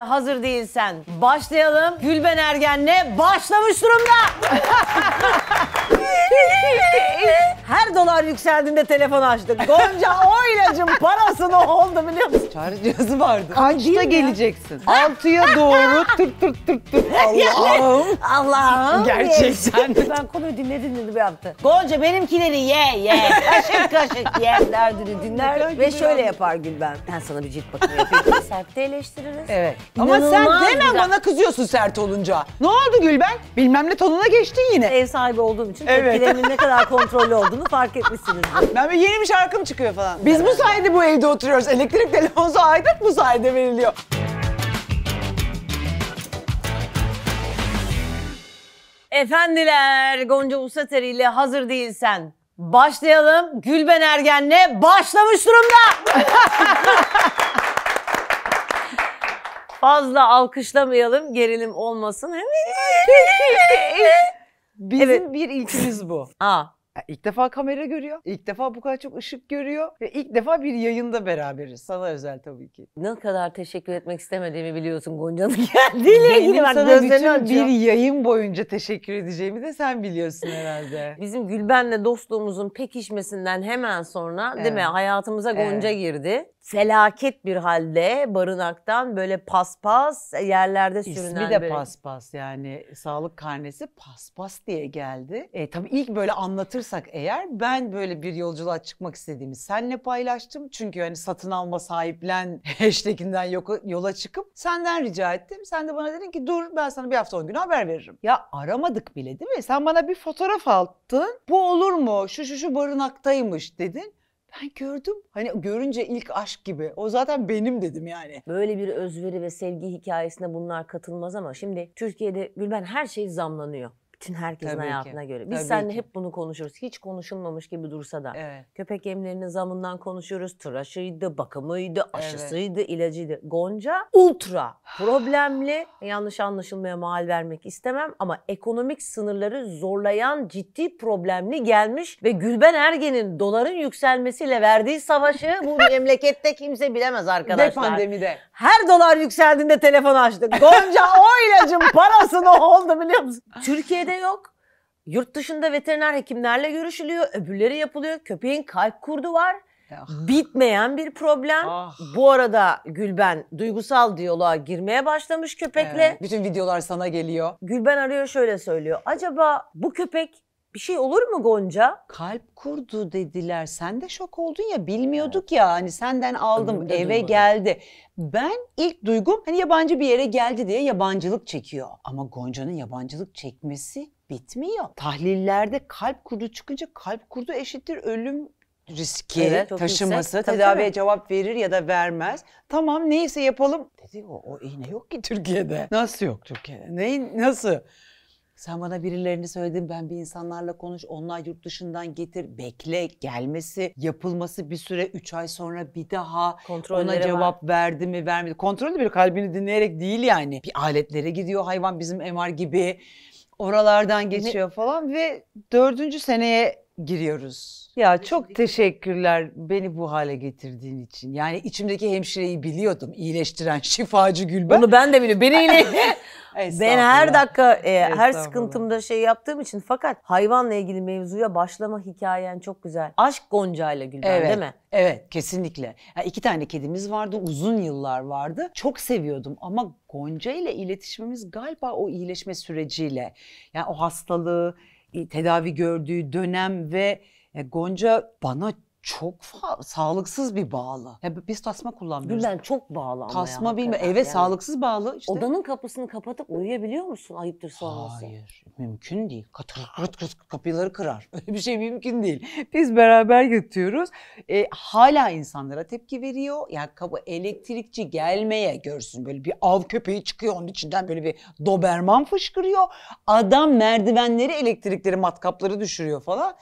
Hazır değilsen başlayalım. Gülben Ergen'le başlamış durumda. Her dolar yükseldiğinde telefon açtık. Gonca o ilacın parasını oldu biliyor musun? Çağrı cihazı vardı. Kaçta geleceksin? Altıya doğru tırt tırt tırt tırt. Allah'ım. Allah'ım. Gerçekten. Ben konuyu dinledim dedi bir yaptı? Gonca benimkileri ye ye. Kaşık kaşık ye derdini dinler ve şöyle yapar Gülben. Ben sana bir cilt bakımı yapayım. Serp'te eleştiririz. Evet. Ama sen hemen bana kızıyorsun sert olunca. Ne oldu Gülben? Bilmem ne tonuna geçtin yine. Ev sahibi olduğum için Evet. tepkilerimin ne kadar kontrollü olduğunu olduğunu fark etmişsiniz. Ben bir yeni bir şarkım çıkıyor falan. Biz bu sayede bu evde oturuyoruz. Elektrik telefonu aidat bu sayede veriliyor. Efendiler, Gonca Usater ile hazır değilsen başlayalım. Gülben Ergen'le başlamış durumda. Fazla alkışlamayalım, gerilim olmasın. Bizim Evet. bir ilkimiz bu. Aa, yani ilk defa kamera görüyor. İlk defa bu kadar çok ışık görüyor. Ve ilk defa bir yayında beraberiz. Sana özel tabii ki. Ne kadar teşekkür etmek istemediğimi biliyorsun Gonca'nın geldiğiyle ilgili. Benim sana bütün açıyor. bir yayın boyunca teşekkür edeceğimi de sen biliyorsun herhalde. Bizim Gülben'le dostluğumuzun pekişmesinden hemen sonra evet. değil mi hayatımıza Gonca evet. girdi felaket bir halde barınaktan böyle paspas e, yerlerde sürünen İsmi de böyle. paspas yani sağlık karnesi paspas diye geldi. E, tabii ilk böyle anlatırsak eğer ben böyle bir yolculuğa çıkmak istediğimi senle paylaştım. Çünkü hani satın alma sahiplen hashtaginden yola çıkıp senden rica ettim. Sen de bana dedin ki dur ben sana bir hafta on gün haber veririm. Ya aramadık bile değil mi? Sen bana bir fotoğraf attın. Bu olur mu? Şu şu şu barınaktaymış dedin. Ben gördüm. Hani görünce ilk aşk gibi. O zaten benim dedim yani. Böyle bir özveri ve sevgi hikayesine bunlar katılmaz ama şimdi Türkiye'de Gülben her şey zamlanıyor. Bütün herkesin Tabii hayatına ki. göre. Biz Tabii seninle ki. hep bunu konuşuruz. Hiç konuşulmamış gibi dursa da. Evet. Köpek yemlerinin zamından konuşuyoruz. Tıraşıydı, bakımıydı, aşısıydı, evet. ilacıydı. Gonca ultra problemli. E, yanlış anlaşılmaya mal vermek istemem ama ekonomik sınırları zorlayan ciddi problemli gelmiş ve Gülben Ergen'in doların yükselmesiyle verdiği savaşı bu memlekette kimse bilemez arkadaşlar. Ve pandemide. Her dolar yükseldiğinde telefon açtık. Gonca o ilacın parası ne oldu biliyor musun? Ah. Türkiye de yok. Yurt dışında veteriner hekimlerle görüşülüyor. Öbürleri yapılıyor. Köpeğin kalp kurdu var. Ah. Bitmeyen bir problem. Ah. Bu arada Gülben duygusal diyaloğa girmeye başlamış köpekle. Evet. Bütün videolar sana geliyor. Gülben arıyor şöyle söylüyor. Acaba bu köpek bir şey olur mu Gonca? Kalp kurdu dediler. Sen de şok oldun ya bilmiyorduk evet. ya hani senden aldım Anladım eve bunu. geldi. Ben ilk duygum hani yabancı bir yere geldi diye yabancılık çekiyor. Ama Gonca'nın yabancılık çekmesi bitmiyor. Tahlillerde kalp kurdu çıkınca kalp kurdu eşittir ölüm riski evet, taşıması, yüksek. tedaviye Tabii. cevap verir ya da vermez. Tamam neyse yapalım. Dedi o, o iğne yok ki Türkiye'de. Nasıl yok Türkiye'de? Neyin nasıl? Sen bana birilerini söyledin ben bir insanlarla konuş onlar yurt dışından getir bekle gelmesi yapılması bir süre 3 ay sonra bir daha ona cevap var. verdi mi vermedi. Kontrolü bir kalbini dinleyerek değil yani. Bir aletlere gidiyor hayvan bizim MR gibi oralardan geçiyor ne? falan ve dördüncü seneye giriyoruz. Ya çok teşekkürler beni bu hale getirdiğin için. Yani içimdeki hemşireyi biliyordum. İyileştiren şifacı Gülben. Bunu ben de biliyorum. Beni ile ben her dakika e, her sıkıntımda şey yaptığım için fakat hayvanla ilgili mevzuya başlama hikayen çok güzel. Aşk Gonca ile Gülben evet. değil mi? Evet kesinlikle. Yani iki tane kedimiz vardı uzun yıllar vardı. Çok seviyordum ama Gonca ile iletişimimiz galiba o iyileşme süreciyle. Yani o hastalığı, tedavi gördüğü dönem ve e, Gonca bana çok sağlıksız bir bağlı. Ya biz tasma kullanmıyoruz. Gülden çok bağlı ama Tasma ya, bilmiyor. Eve yani. sağlıksız bağlı. Işte. Odanın kapısını kapatıp uyuyabiliyor musun? Ayıptır sorması. Hayır. Mümkün değil. Katır kırt kırt kapıları kırar. Öyle bir şey mümkün değil. Biz beraber yatıyoruz. E, hala insanlara tepki veriyor. Yani kapı elektrikçi gelmeye görsün. Böyle bir av köpeği çıkıyor. Onun içinden böyle bir doberman fışkırıyor. Adam merdivenleri elektrikleri matkapları düşürüyor falan.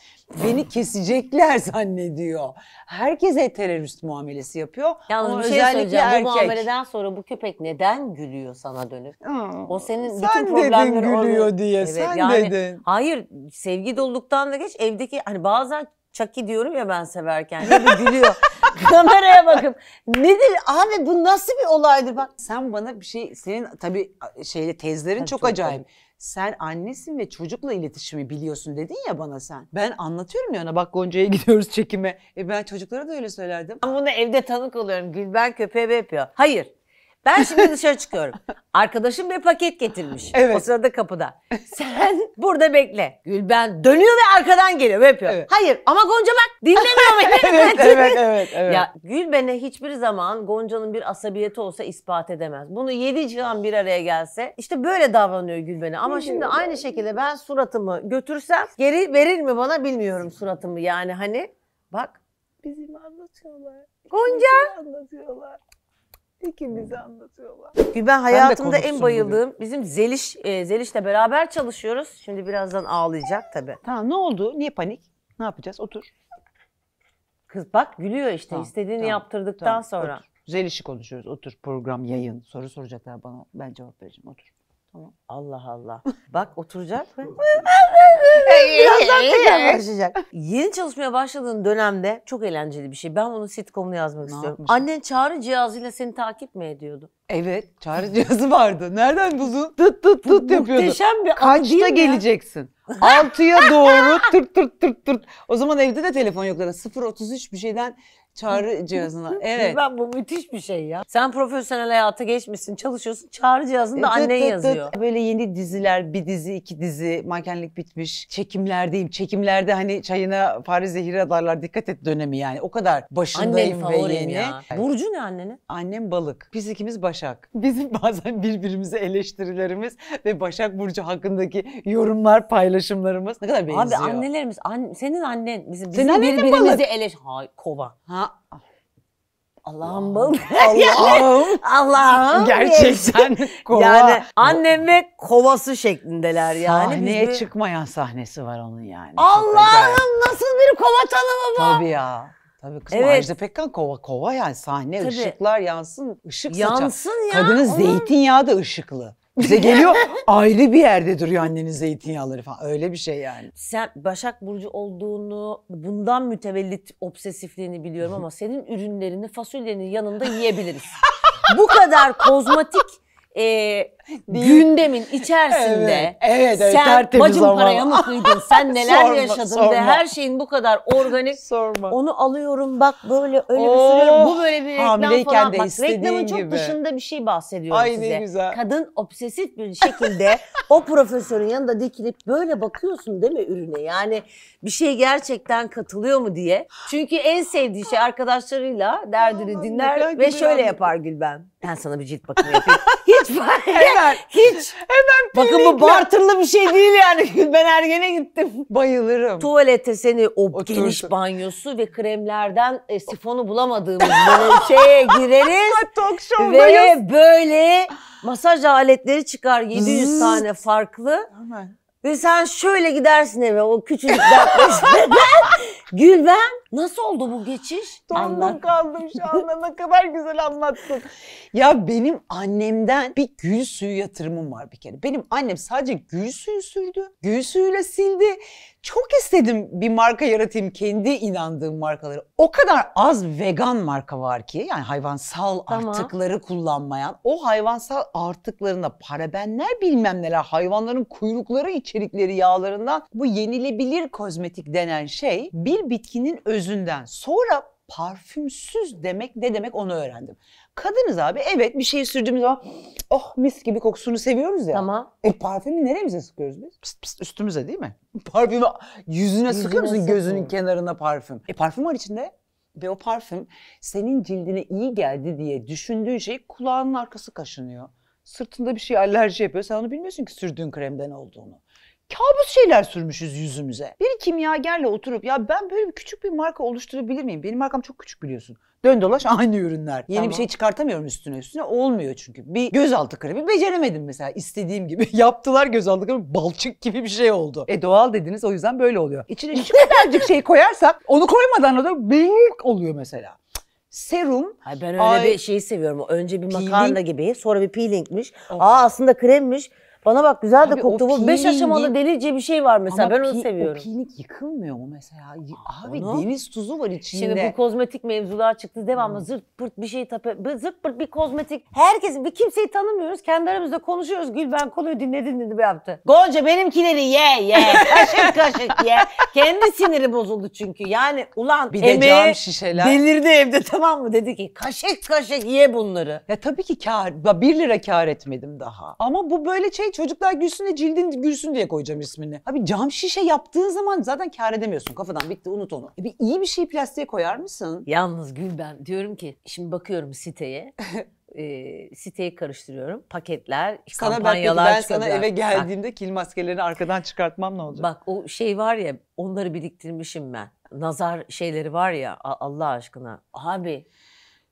Beni kesecekler zannediyor yapıyor. Herkese terörist muamelesi yapıyor. Yalnız Ama bir şey söyleyeceğim. Erkek... Bu muameleden sonra bu köpek neden gülüyor sana dönüp? Hmm. O senin sen bütün problemleri dedin gülüyor onu... diye. Evet, sen yani, dedin. Hayır sevgi doluluktan da geç evdeki hani bazen Çaki diyorum ya ben severken. Böyle gülüyor. Kameraya bakın. nedir abi bu nasıl bir olaydır bak. Sen bana bir şey senin tabii şeyle tezlerin çok, çok acayip. Tabii sen annesin ve çocukla iletişimi biliyorsun dedin ya bana sen. Ben anlatıyorum ya ona bak Gonca'ya gidiyoruz çekime. E ben çocuklara da öyle söylerdim. Ben bunu evde tanık oluyorum. Gülben köpeğe yapıyor. Hayır ben şimdi dışarı çıkıyorum. Arkadaşım bir paket getirmiş. Evet. O sırada kapıda. Sen burada bekle. Gülben dönüyor ve arkadan geliyor ve yapıyor. Evet. Hayır ama Gonca bak dinlemiyor beni. evet, evet, evet, evet. Ya Gülben'e hiçbir zaman Gonca'nın bir asabiyeti olsa ispat edemez. Bunu yedi cihan bir araya gelse işte böyle davranıyor Gülben'e. Ama şimdi aynı şekilde ben suratımı götürsem geri verir mi bana bilmiyorum suratımı. Yani hani bak. Bizim anlatıyorlar. Gonca. Bizim anlatıyorlar. Hepimizi anlatıyorlar. Ben hayatımda ben en bayıldığım bugün. bizim Zeliş e, Zeliş'le beraber çalışıyoruz. Şimdi birazdan ağlayacak tabii. Tamam ne oldu? Niye panik? Ne yapacağız? Otur. Kız bak gülüyor işte. Tamam, İstediğini tamam, yaptırdıktan tamam, sonra. Otur. Zeliş'i konuşuyoruz. Otur program yayın. Soru soracaklar bana. Ben cevap vereceğim. Otur. Tamam. Allah Allah. Bak oturacak ve birazdan tekrar başlayacak. Yeni çalışmaya başladığın dönemde çok eğlenceli bir şey. Ben bunu sitcomunu yazmak Ne istiyorum. yapmışım? Annen çağrı cihazıyla seni takip mi ediyordu? Evet çağrı cihazı vardı. Nereden buldun? Tıt tıt tıt yapıyordu. Muhteşem bir an Kaçta geleceksin? Altıya doğru tırt tırt tırt tırt. O zaman evde de telefon yoktu. 0.33 bir şeyden Çağrı cihazına. Şey. Evet. Ben bu müthiş bir şey ya. Sen profesyonel hayata geçmişsin, çalışıyorsun. Çağrı cihazında evet, annen yazıyor. Böyle yeni diziler, bir dizi, iki dizi, mankenlik bitmiş. Çekimlerdeyim. Çekimlerde hani çayına fare zehiri adarlar. Dikkat et dönemi yani. O kadar başındayım ve yeni. Ya. Burcu ne annenin? Annem balık. Biz ikimiz Başak. Bizim bazen birbirimize eleştirilerimiz ve Başak Burcu hakkındaki yorumlar, paylaşımlarımız ne kadar benziyor. Abi annelerimiz, an, senin annen bizim, bizim Sen birbirimizi eleş... Hayır, kova. Ha Allah'ım bal. Allah'ım. Allah'ım. Gerçekten kova. Yani annem ve kovası şeklindeler yani. Sahneye çıkmayan sahnesi var onun yani. Allah'ım nasıl bir kova tanımı bu? Tabii ya. Tabii kızım Evet. Ajda Pekkan kova kova yani sahne Tabii. ışıklar yansın ışık saçar. Yansın ya. Kadının onun- zeytinyağı da ışıklı. Bize geliyor ayrı bir yerde duruyor annenin zeytinyağları falan. Öyle bir şey yani. Sen Başak Burcu olduğunu bundan mütevellit obsesifliğini biliyorum ama senin ürünlerini fasulyenin yanında yiyebiliriz. Bu kadar kozmatik e, Gündemin içerisinde evet, evet, evet, sen bacım zaman. paraya mı kıydın? Sen neler sorma, yaşadın sorma. de her şeyin bu kadar organik. Sorma. Onu alıyorum bak böyle öyle Oo, bir sürü Bu böyle bir reklam hamileyken falan. De bak reklamın çok gibi. dışında bir şey bahsediyorum Ay, size. güzel. Kadın obsesif bir şekilde o profesörün yanında dikilip böyle bakıyorsun değil mi ürüne? Yani bir şey gerçekten katılıyor mu diye. Çünkü en sevdiği şey arkadaşlarıyla derdini dinler ve şöyle yapar Gülben. Ben sana bir cilt bakımı yapayım. Hiç fark hemen. Hiç. Hemen Bakın bu bartırlı bir şey değil yani. Ben Ergen'e gittim. Bayılırım. Tuvalete seni o Otursun. geniş banyosu ve kremlerden e, sifonu bulamadığımız böyle şeye gireriz. Talk ve böyle masaj aletleri çıkar 700 tane farklı. Hemen. Ve sen şöyle gidersin eve o küçücük dertleşmeden. Gülben nasıl oldu bu geçiş? Dondum kaldım şu anda ne kadar güzel anlattın. Ya benim annemden bir gül suyu yatırımım var bir kere. Benim annem sadece gül suyu sürdü. Gül suyuyla sildi. Çok istedim bir marka yaratayım kendi inandığım markaları. O kadar az vegan marka var ki yani hayvansal Tamam. artıkları kullanmayan o hayvansal artıklarında parabenler bilmem neler hayvanların kuyrukları içerikleri yağlarından bu yenilebilir kozmetik denen şey bir bitkinin özünden. Sonra parfümsüz demek ne demek onu öğrendim. Kadınız abi evet bir şeyi sürdüğümüz zaman oh mis gibi kokusunu seviyoruz ya. Tamam. E parfümü neremize sıkıyoruz biz? Pıst pıst üstümüze değil mi? Parfümü yüzüne, yüzüne sıkıyor musun sıkıyorum. gözünün kenarına parfüm? E parfüm var içinde. Ve o parfüm senin cildine iyi geldi diye düşündüğün şey kulağının arkası kaşınıyor. Sırtında bir şey alerji yapıyor. Sen onu bilmiyorsun ki sürdüğün kremden olduğunu kabus şeyler sürmüşüz yüzümüze. Bir kimyagerle oturup ya ben böyle küçük bir marka oluşturabilir miyim? Benim markam çok küçük biliyorsun. Dön dolaş aynı ürünler. Yeni tamam. bir şey çıkartamıyorum üstüne üstüne. Olmuyor çünkü. Bir gözaltı kremi beceremedim mesela istediğim gibi. Yaptılar gözaltı kremi balçık gibi bir şey oldu. E doğal dediniz o yüzden böyle oluyor. İçine şu kadarcık şey koyarsak onu koymadan da büyük oluyor mesela serum. Hayır ben öyle ay, bir şeyi seviyorum. Önce bir peeling. makarna gibi sonra bir peelingmiş. Of. Aa aslında kremmiş. Bana bak güzel de koktu. Bu beş aşamalı delice bir şey var mesela. ben onu pi- seviyorum. O peeling yıkılmıyor mu mesela? Abi Onu- deniz tuzu var içinde. Şimdi bu kozmetik mevzular çıktı. Devamlı zırt pırt bir şey tape, zırt pırt bir kozmetik. Herkes, bir kimseyi tanımıyoruz. Kendi aramızda konuşuyoruz. Gül ben konuyu dinledin dedi bir yaptı. Gonca benimkileri ye ye. Kaşık kaşık ye. Kendi siniri bozuldu çünkü. Yani ulan bir de emeğe cam şişeler. delirdi evde tamam mı? Dedi ki kaşık kaşık ye bunları. Ya tabii ki kar, 1 lira kar etmedim daha. Ama bu böyle şey çocuklar gülsün de cildin gülsün diye koyacağım ismini. Abi cam şişe yaptığın zaman zaten kar edemiyorsun. Kafadan bitti unut onu. E bir iyi bir şey plastiğe koyar mısın? Yalnız Gül ben diyorum ki şimdi bakıyorum siteye. e, siteyi karıştırıyorum. Paketler, sana kampanyalar ben, ben sana eve geldiğimde bak, kil maskelerini arkadan çıkartmam ne olacak? Bak o şey var ya onları biriktirmişim ben. Nazar şeyleri var ya Allah aşkına. Abi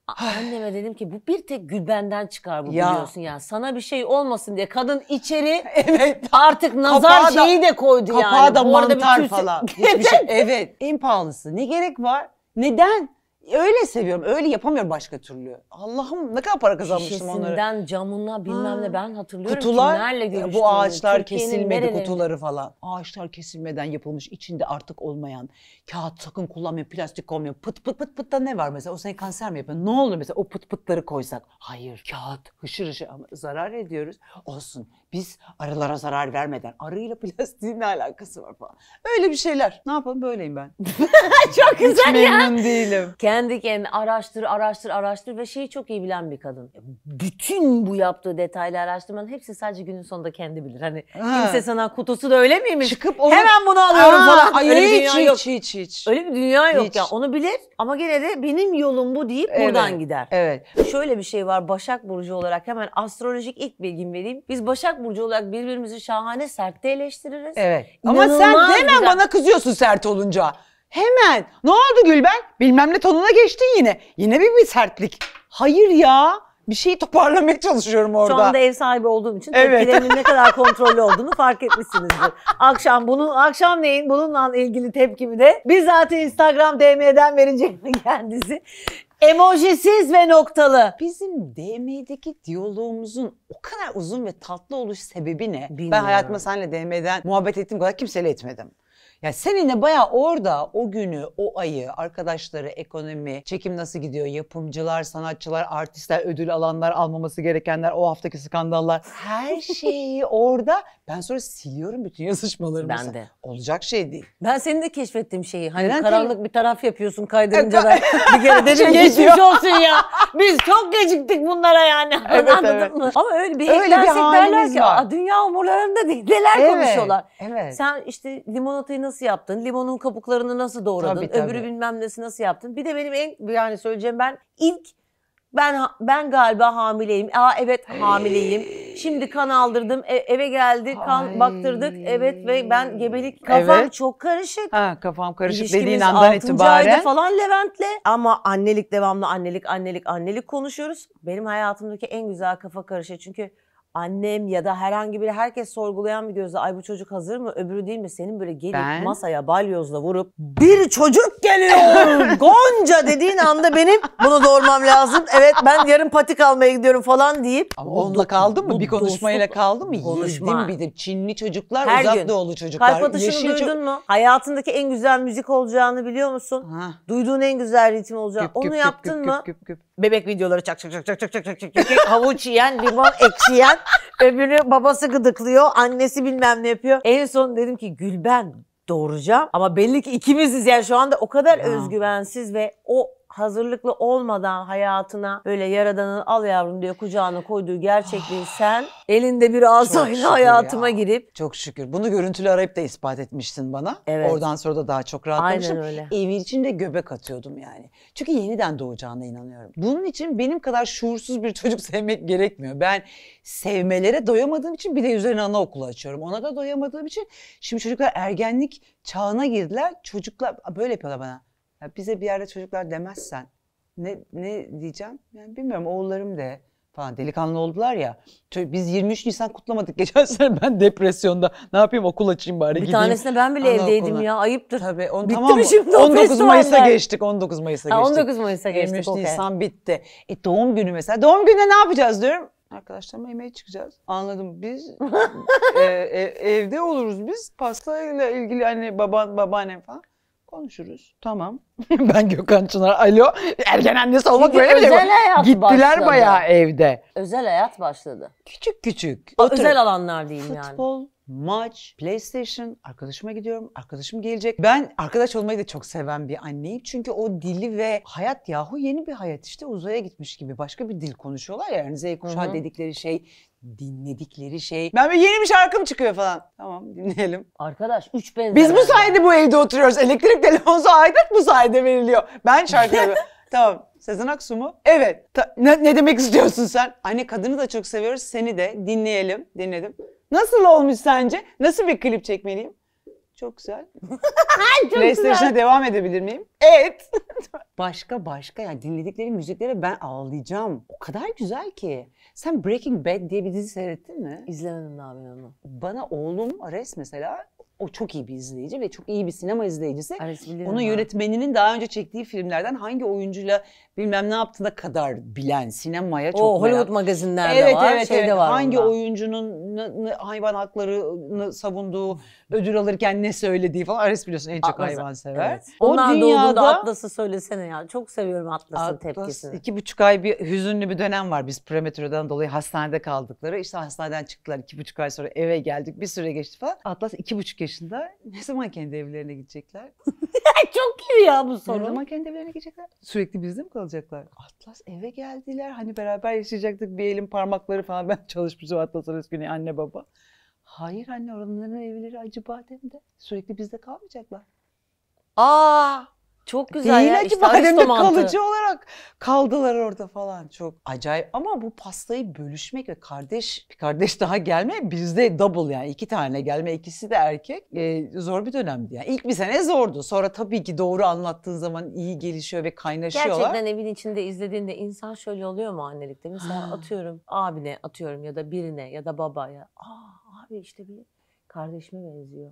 Anneme dedim ki bu bir tek Gülben'den çıkar bu Ya. biliyorsun ya. Sana bir şey olmasın diye kadın içeri Evet. artık nazar Kapağı da- de koydu kapağı yani. da Bu arada bir mantar falan. Hiçbir şey. Evet. En pahalısı. Ne gerek var? Neden? Öyle seviyorum. Öyle yapamıyorum başka türlü. Allah'ım ne kadar para kazanmıştım Şişesinden, onları. Şişesinden camına bilmem ha. ben hatırlıyorum. Kutular, kimlerle görüştüm. E, bu ağaçlar kesilmedi nereli? kutuları falan. Ağaçlar kesilmeden yapılmış içinde artık olmayan. Kağıt sakın kullanmayın, plastik koymayın. Pıt pıt pıt pıt da ne var mesela? O seni kanser mi yapıyor? Ne olur mesela o pıt pıtları koysak? Hayır kağıt hışır hışır ama zarar ediyoruz. Olsun biz arılara zarar vermeden arıyla plastiğin ne alakası var falan. Öyle bir şeyler. Ne yapalım böyleyim ben. çok güzel Hiç ya. memnun değilim. Kendi kendine araştır, araştır, araştır ve şeyi çok iyi bilen bir kadın. Bütün bu yaptığı detaylı araştırmanın hepsi sadece günün sonunda kendi bilir. Hani ha. kimse sana kutusu da öyle miymiş? Çıkıp onu... Hemen bunu alıyorum Aa, falan. Ay, öyle hiç, bir dünya hiç, yok. Hiç, hiç, Öyle bir dünya yok hiç. ya. Onu bilir ama gene de benim yolum bu deyip evet. buradan gider. Evet. Şöyle bir şey var Başak Burcu olarak hemen astrolojik ilk bilgim vereyim. Biz Başak Burcu olarak birbirimizi şahane sert de eleştiririz. Evet. İnanılmaz Ama sen hemen güzel. bana kızıyorsun sert olunca. Hemen. Ne oldu Gülben? Bilmem ne tonuna geçtin yine. Yine bir, bir sertlik. Hayır ya. Bir şeyi toparlamaya çalışıyorum orada. Şu anda ev sahibi olduğum için evet. tepkilerimin ne kadar kontrollü olduğunu fark etmişsinizdir. Akşam bunu neyin bununla ilgili tepkimi de zaten Instagram DM'den verecek mi kendisi emojisiz ve noktalı. Bizim DM'deki diyaloğumuzun o kadar uzun ve tatlı oluş sebebi ne? Bilmiyorum. Ben hayatımda seninle DM'den muhabbet ettim kadar kimseyle etmedim. Yani seninle bayağı orada o günü, o ayı, arkadaşları, ekonomi, çekim nasıl gidiyor, yapımcılar, sanatçılar, artistler, ödül alanlar, almaması gerekenler, o haftaki skandallar. Her şeyi orada. Ben sonra siliyorum bütün yazışmalarımı. Ben de. Olacak şey değil. Ben seni de keşfettim şeyi. Hani Neden karanlık ki? bir taraf yapıyorsun kaydırınca ben bir kere dedim şey geçmiş olsun ya. Biz çok geciktik bunlara yani. Evet, Anladın evet. mı? Ama öyle bir öyle eklersek derler ki var. dünya umurlarında değil. Neler evet, konuşuyorlar. Evet. Sen işte limonatayı nasıl nasıl yaptın? Limonun kabuklarını nasıl doğradın? Tabii, tabii. Öbürü bilmem nesi nasıl yaptın? Bir de benim en yani söyleyeceğim ben ilk ben ben galiba hamileyim. Aa evet hamileyim. Şimdi kan aldırdım. E, eve geldi. Kan Ay. baktırdık. Evet ve ben gebelik kafam Evet. çok karışık. Ha kafam karışık İlişkimiz dediğin andan altıncı ayda falan Levent'le. Ama annelik devamlı annelik annelik annelik konuşuyoruz. Benim hayatımdaki en güzel kafa karışığı Çünkü annem ya da herhangi biri herkes sorgulayan bir gözle ay bu çocuk hazır mı öbürü değil mi senin böyle gelip Ben- masaya balyozla vurup bir çocuk geliyor Gonca dediğin anda benim bunu doğurmam lazım evet ben yarın patik almaya gidiyorum falan deyip Ama Bu onunla kaldın mı? bu Bir konuşmayla kaldın mı? Konuşma. Konuşma. bir de Çinli çocuklar, Her uzak gün. doğulu çocuklar. kalp atışını yeşil ço- duydun mu? Hayatındaki en güzel müzik olacağını biliyor musun? Ha. Duyduğun en güzel ritim olacak. Onu güp, yaptın güp, mı? Güp, güp, güp bebek videoları çak çak çak çak çak çak çak çak çak havuç yiyen, limon ekşiyen, öbürü babası gıdıklıyor, annesi bilmem ne yapıyor. En son dedim ki Gülben doğuracağım ama belli ki ikimiziz yani şu anda o kadar ya. özgüvensiz ve o hazırlıklı olmadan hayatına böyle yaradanın al yavrum diye kucağına koyduğu gerçekliği ah. sen elinde bir azayla hayatıma ya. girip. Çok şükür. Bunu görüntülü arayıp da ispat etmiştin bana. Evet. Oradan sonra da daha çok rahatlamışım. Aynen öyle. Evin içinde göbek atıyordum yani. Çünkü yeniden doğacağına inanıyorum. Bunun için benim kadar şuursuz bir çocuk sevmek gerekmiyor. Ben sevmelere doyamadığım için bir de üzerine anaokulu açıyorum. Ona da doyamadığım için şimdi çocuklar ergenlik çağına girdiler. Çocuklar böyle yapıyorlar bana ya bize bir yerde çocuklar demezsen ne, ne diyeceğim? Yani bilmiyorum oğullarım de falan delikanlı oldular ya. Biz 23 Nisan kutlamadık geçen sene ben depresyonda. Ne yapayım okul açayım bari bir gideyim. Bir tanesine ben bile Ana evdeydim okula. ya ayıptır. Tabii on, bitti tamam, mi şimdi 19 Mayıs'a geçtik 19 Mayıs'a geçtik. 19 Mayıs'a geçtik 23 okay. Nisan bitti. E, doğum günü mesela doğum gününe ne yapacağız diyorum. Arkadaşlarıma yemeğe çıkacağız. Anladım biz e, e, evde oluruz biz pastayla ilgili hani baban babaannem falan konuşuruz. Tamam ben Gökhan Çınar. Alo. Ergen annesi olmak Çünkü böyle şey mi? özel hayat Gittiler başladı. bayağı evde. Özel hayat başladı. Küçük küçük. Ba- özel alanlar değil diyeyim yani. Futbol, maç, PlayStation, arkadaşıma gidiyorum, arkadaşım gelecek. Ben arkadaş olmayı da çok seven bir anneyim. Çünkü o dili ve hayat yahu yeni bir hayat işte uzaya gitmiş gibi. Başka bir dil konuşuyorlar ya. Yani Z kuşağı dedikleri şey, dinledikleri şey. Ben bir yeni bir şarkım çıkıyor falan. Tamam dinleyelim. Arkadaş üç benzer. Biz bu sayede bu evde oturuyoruz. Elektrik, telefonu aidat bu sayede sade veriliyor. Ben şarkıları... tamam. Sezen Aksu mu? Evet. Ta- ne, ne demek istiyorsun sen? Anne kadını da çok seviyoruz. Seni de dinleyelim. Dinledim. Nasıl olmuş sence? Nasıl bir klip çekmeliyim? Çok güzel. Çok PlayStation'a güzel. devam edebilir miyim? Evet. başka başka yani dinledikleri müziklere ben ağlayacağım. O kadar güzel ki. Sen Breaking Bad diye bir dizi seyrettin mi? İzlemedim daha ben onu. Bana oğlum Ares mesela o çok iyi bir izleyici ve çok iyi bir sinema izleyicisi. Ares bilirim Onun ha. yönetmeninin daha önce çektiği filmlerden hangi oyuncuyla bilmem ne yaptığına kadar bilen sinemaya çok oh, Oo, merak. Hollywood magazinlerde evet, var, evet, şeyde evet. var. Hangi bunda. oyuncunun hayvan haklarını savunduğu, ödül alırken ne söylediği falan. Ares biliyorsun en çok Atlasın. hayvan sever. Evet. O Ondan dünyada konuda Atlas'ı söylesene ya. Çok seviyorum Atlas'ın Atlas, tepkisini. İki buçuk ay bir hüzünlü bir dönem var. Biz prematüreden dolayı hastanede kaldıkları. İşte hastaneden çıktılar iki buçuk ay sonra eve geldik. Bir süre geçti falan. Atlas iki buçuk yaşında. Ne zaman kendi evlerine gidecekler? Çok iyi ya bu soru. Ne zaman kendi evlerine gidecekler? Sürekli bizde mi kalacaklar? Atlas eve geldiler. Hani beraber yaşayacaktık. Bir elin parmakları falan. Ben çalışmışım Atlas'ın resmini anne baba. Hayır anne oraların evleri acaba demde. Sürekli bizde kalmayacaklar. Aa çok e, güzel Değil ya. Değil işte kalıcı olarak kaldılar orada falan çok acayip. Ama bu pastayı bölüşmek ve kardeş bir kardeş daha gelme bizde double yani iki tane gelme ikisi de erkek ee, zor bir dönemdi yani. ilk bir sene zordu. Sonra tabii ki doğru anlattığın zaman iyi gelişiyor ve kaynaşıyorlar. Gerçekten evin içinde izlediğinde insan şöyle oluyor mu annelikte? Mesela atıyorum abine atıyorum ya da birine ya da babaya. Aa abi işte bir kardeşime benziyor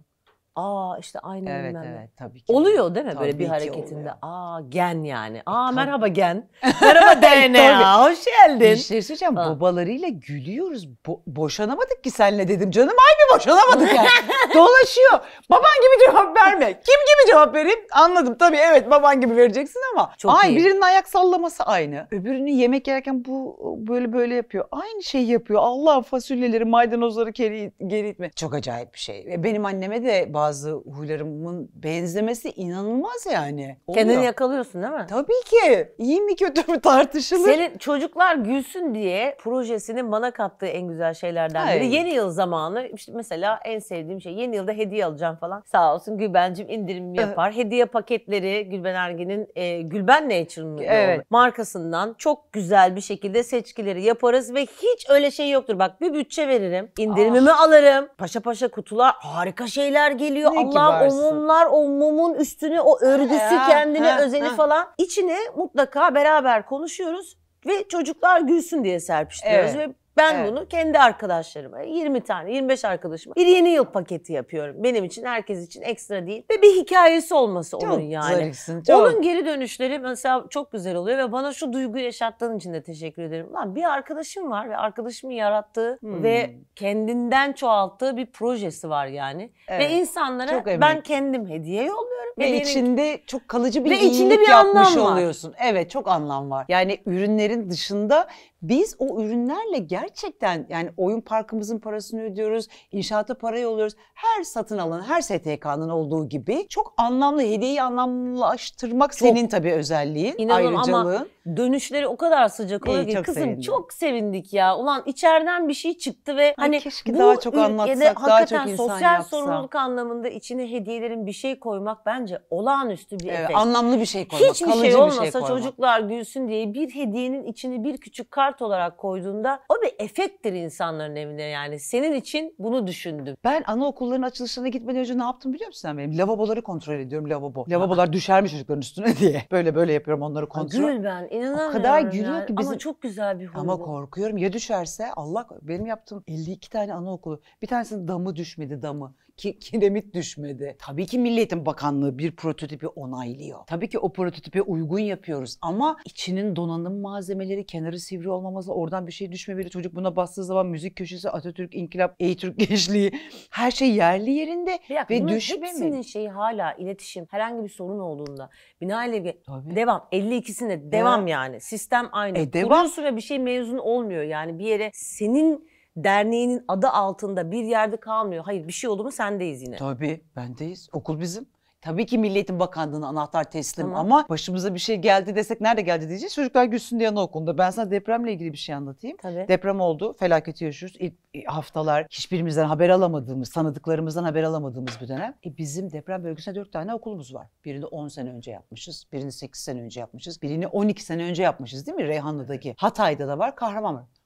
Aa işte aynı evet, bilmem evet, tabii ki. Oluyor değil mi tabii böyle bir hareketinde? Oluyor. Aa gen yani. Aa e, merhaba gen. merhaba DNA. Hoş geldin. Bir şey söyleyeceğim. Ha. Babalarıyla gülüyoruz. Bo- boşanamadık ki senle dedim. Canım ay bir boşanamadık yani. Dolaşıyor. Baban gibi cevap verme. Kim gibi cevap vereyim? Anladım. Tabii evet baban gibi vereceksin ama. Çok ay iyi. birinin ayak sallaması aynı. Öbürünün yemek yerken bu böyle böyle yapıyor. Aynı şey yapıyor. Allah fasulyeleri, maydanozları geri, geri itme. Çok acayip bir şey. E, benim anneme de bazı bazı huylarımın benzemesi inanılmaz yani. Oluyor. Kendini yakalıyorsun değil mi? Tabii ki. İyi mi kötü mü tartışılır. Senin çocuklar gülsün diye projesinin bana kattığı en güzel şeylerden biri. Hayır. Yeni yıl zamanı işte mesela en sevdiğim şey yeni yılda hediye alacağım falan. Sağ olsun Gülben'cim indirim öh. yapar. hediye paketleri Gülben Ergin'in e, Gülben Nature'ın evet. markasından çok güzel bir şekilde seçkileri yaparız ve hiç öyle şey yoktur. Bak bir bütçe veririm. Ah. indirimimi ah. alırım. Paşa paşa kutular harika şeyler gelir geliyor. Ne Allah o mumlar, o mumun üstüne o örgüsü ha, kendine ha, özeni ha. falan. İçine mutlaka beraber konuşuyoruz ve çocuklar gülsün diye serpiştiriyoruz evet. ve ben evet. bunu kendi arkadaşlarıma 20 tane 25 arkadaşıma bir yeni yıl paketi yapıyorum. Benim için herkes için ekstra değil ve bir hikayesi olması çok onun yani. çok. Onun geri dönüşleri mesela çok güzel oluyor ve bana şu duyguyu yaşattığın için de teşekkür ederim. Lan bir arkadaşım var ve arkadaşımın yarattığı hmm. ve kendinden çoğalttığı bir projesi var yani. Evet. Ve insanlara ben kendim hediye yolluyorum. Ve, ve içinde çok kalıcı bir ve içinde bir yapmış anlam var. Evet çok anlam var. Yani ürünlerin dışında biz o ürünlerle gerçekten yani oyun parkımızın parasını ödüyoruz, inşaata parayı yolluyoruz. Her satın alan, her STK'nın olduğu gibi çok anlamlı, hediyeyi anlamlaştırmak çok. senin tabii özelliğin, İnanın ayrıcalığın. ama dönüşleri o kadar sıcak oluyor ki kızım sevindim. çok sevindik ya. Ulan içeriden bir şey çıktı ve Ay, hani keşke bu daha çok anlatsak, daha hakikaten çok insan sosyal yapsa. sorumluluk anlamında içine hediyelerin bir şey koymak bence olağanüstü bir evet, efekt. Anlamlı bir şey koymak, Hiçbir kalıcı şey olmasa bir şey koymak. çocuklar gülsün diye bir hediyenin içine bir küçük kart şart olarak koyduğunda o bir efektir insanların evine yani. Senin için bunu düşündüm. Ben anaokulların açılışlarına gitmeden önce ne yaptım biliyor musun sen benim? Lavaboları kontrol ediyorum lavabo. Lavabolar düşer mi çocukların üstüne diye. Böyle böyle yapıyorum onları kontrol. Gül ben inanamıyorum. O kadar gülüyor yani. ki bizim. Ama çok güzel bir huy Ama korkuyorum ya düşerse Allah benim yaptığım 52 tane anaokulu. Bir tanesinin damı düşmedi damı ki, kiremit düşmedi. Tabii ki Milliyetin Bakanlığı bir prototipi onaylıyor. Tabii ki o prototipe uygun yapıyoruz ama içinin donanım malzemeleri kenarı sivri olmaması, oradan bir şey düşmemeli. Çocuk buna bastığı zaman müzik köşesi, Atatürk, İnkılap, Türk Gençliği her şey yerli yerinde bir ve düşmemeli. Hepsinin şeyi hala iletişim herhangi bir sorun olduğunda binaenaleyh devam 52'sinde devam, devam yani. Sistem aynı. E, devam. Uzun süre bir şey mezun olmuyor yani bir yere senin derneğinin adı altında bir yerde kalmıyor. Hayır bir şey oldu mu sendeyiz yine. Tabii bendeyiz. Okul bizim. Tabii ki Milliyetin Bakanlığı'na anahtar teslim tamam. ama başımıza bir şey geldi desek nerede geldi diyeceğiz. Çocuklar gülsün diye anaokulunda. Ben sana depremle ilgili bir şey anlatayım. Tabii. Deprem oldu. Felaketi yaşıyoruz. İlk e, haftalar hiçbirimizden haber alamadığımız, tanıdıklarımızdan haber alamadığımız bir dönem. E bizim deprem bölgesinde 4 tane okulumuz var. Birini 10 sene önce yapmışız. Birini 8 sene önce yapmışız. Birini 12 sene önce yapmışız değil mi? Reyhanlı'daki. Hatay'da da var. Kahramanmaraş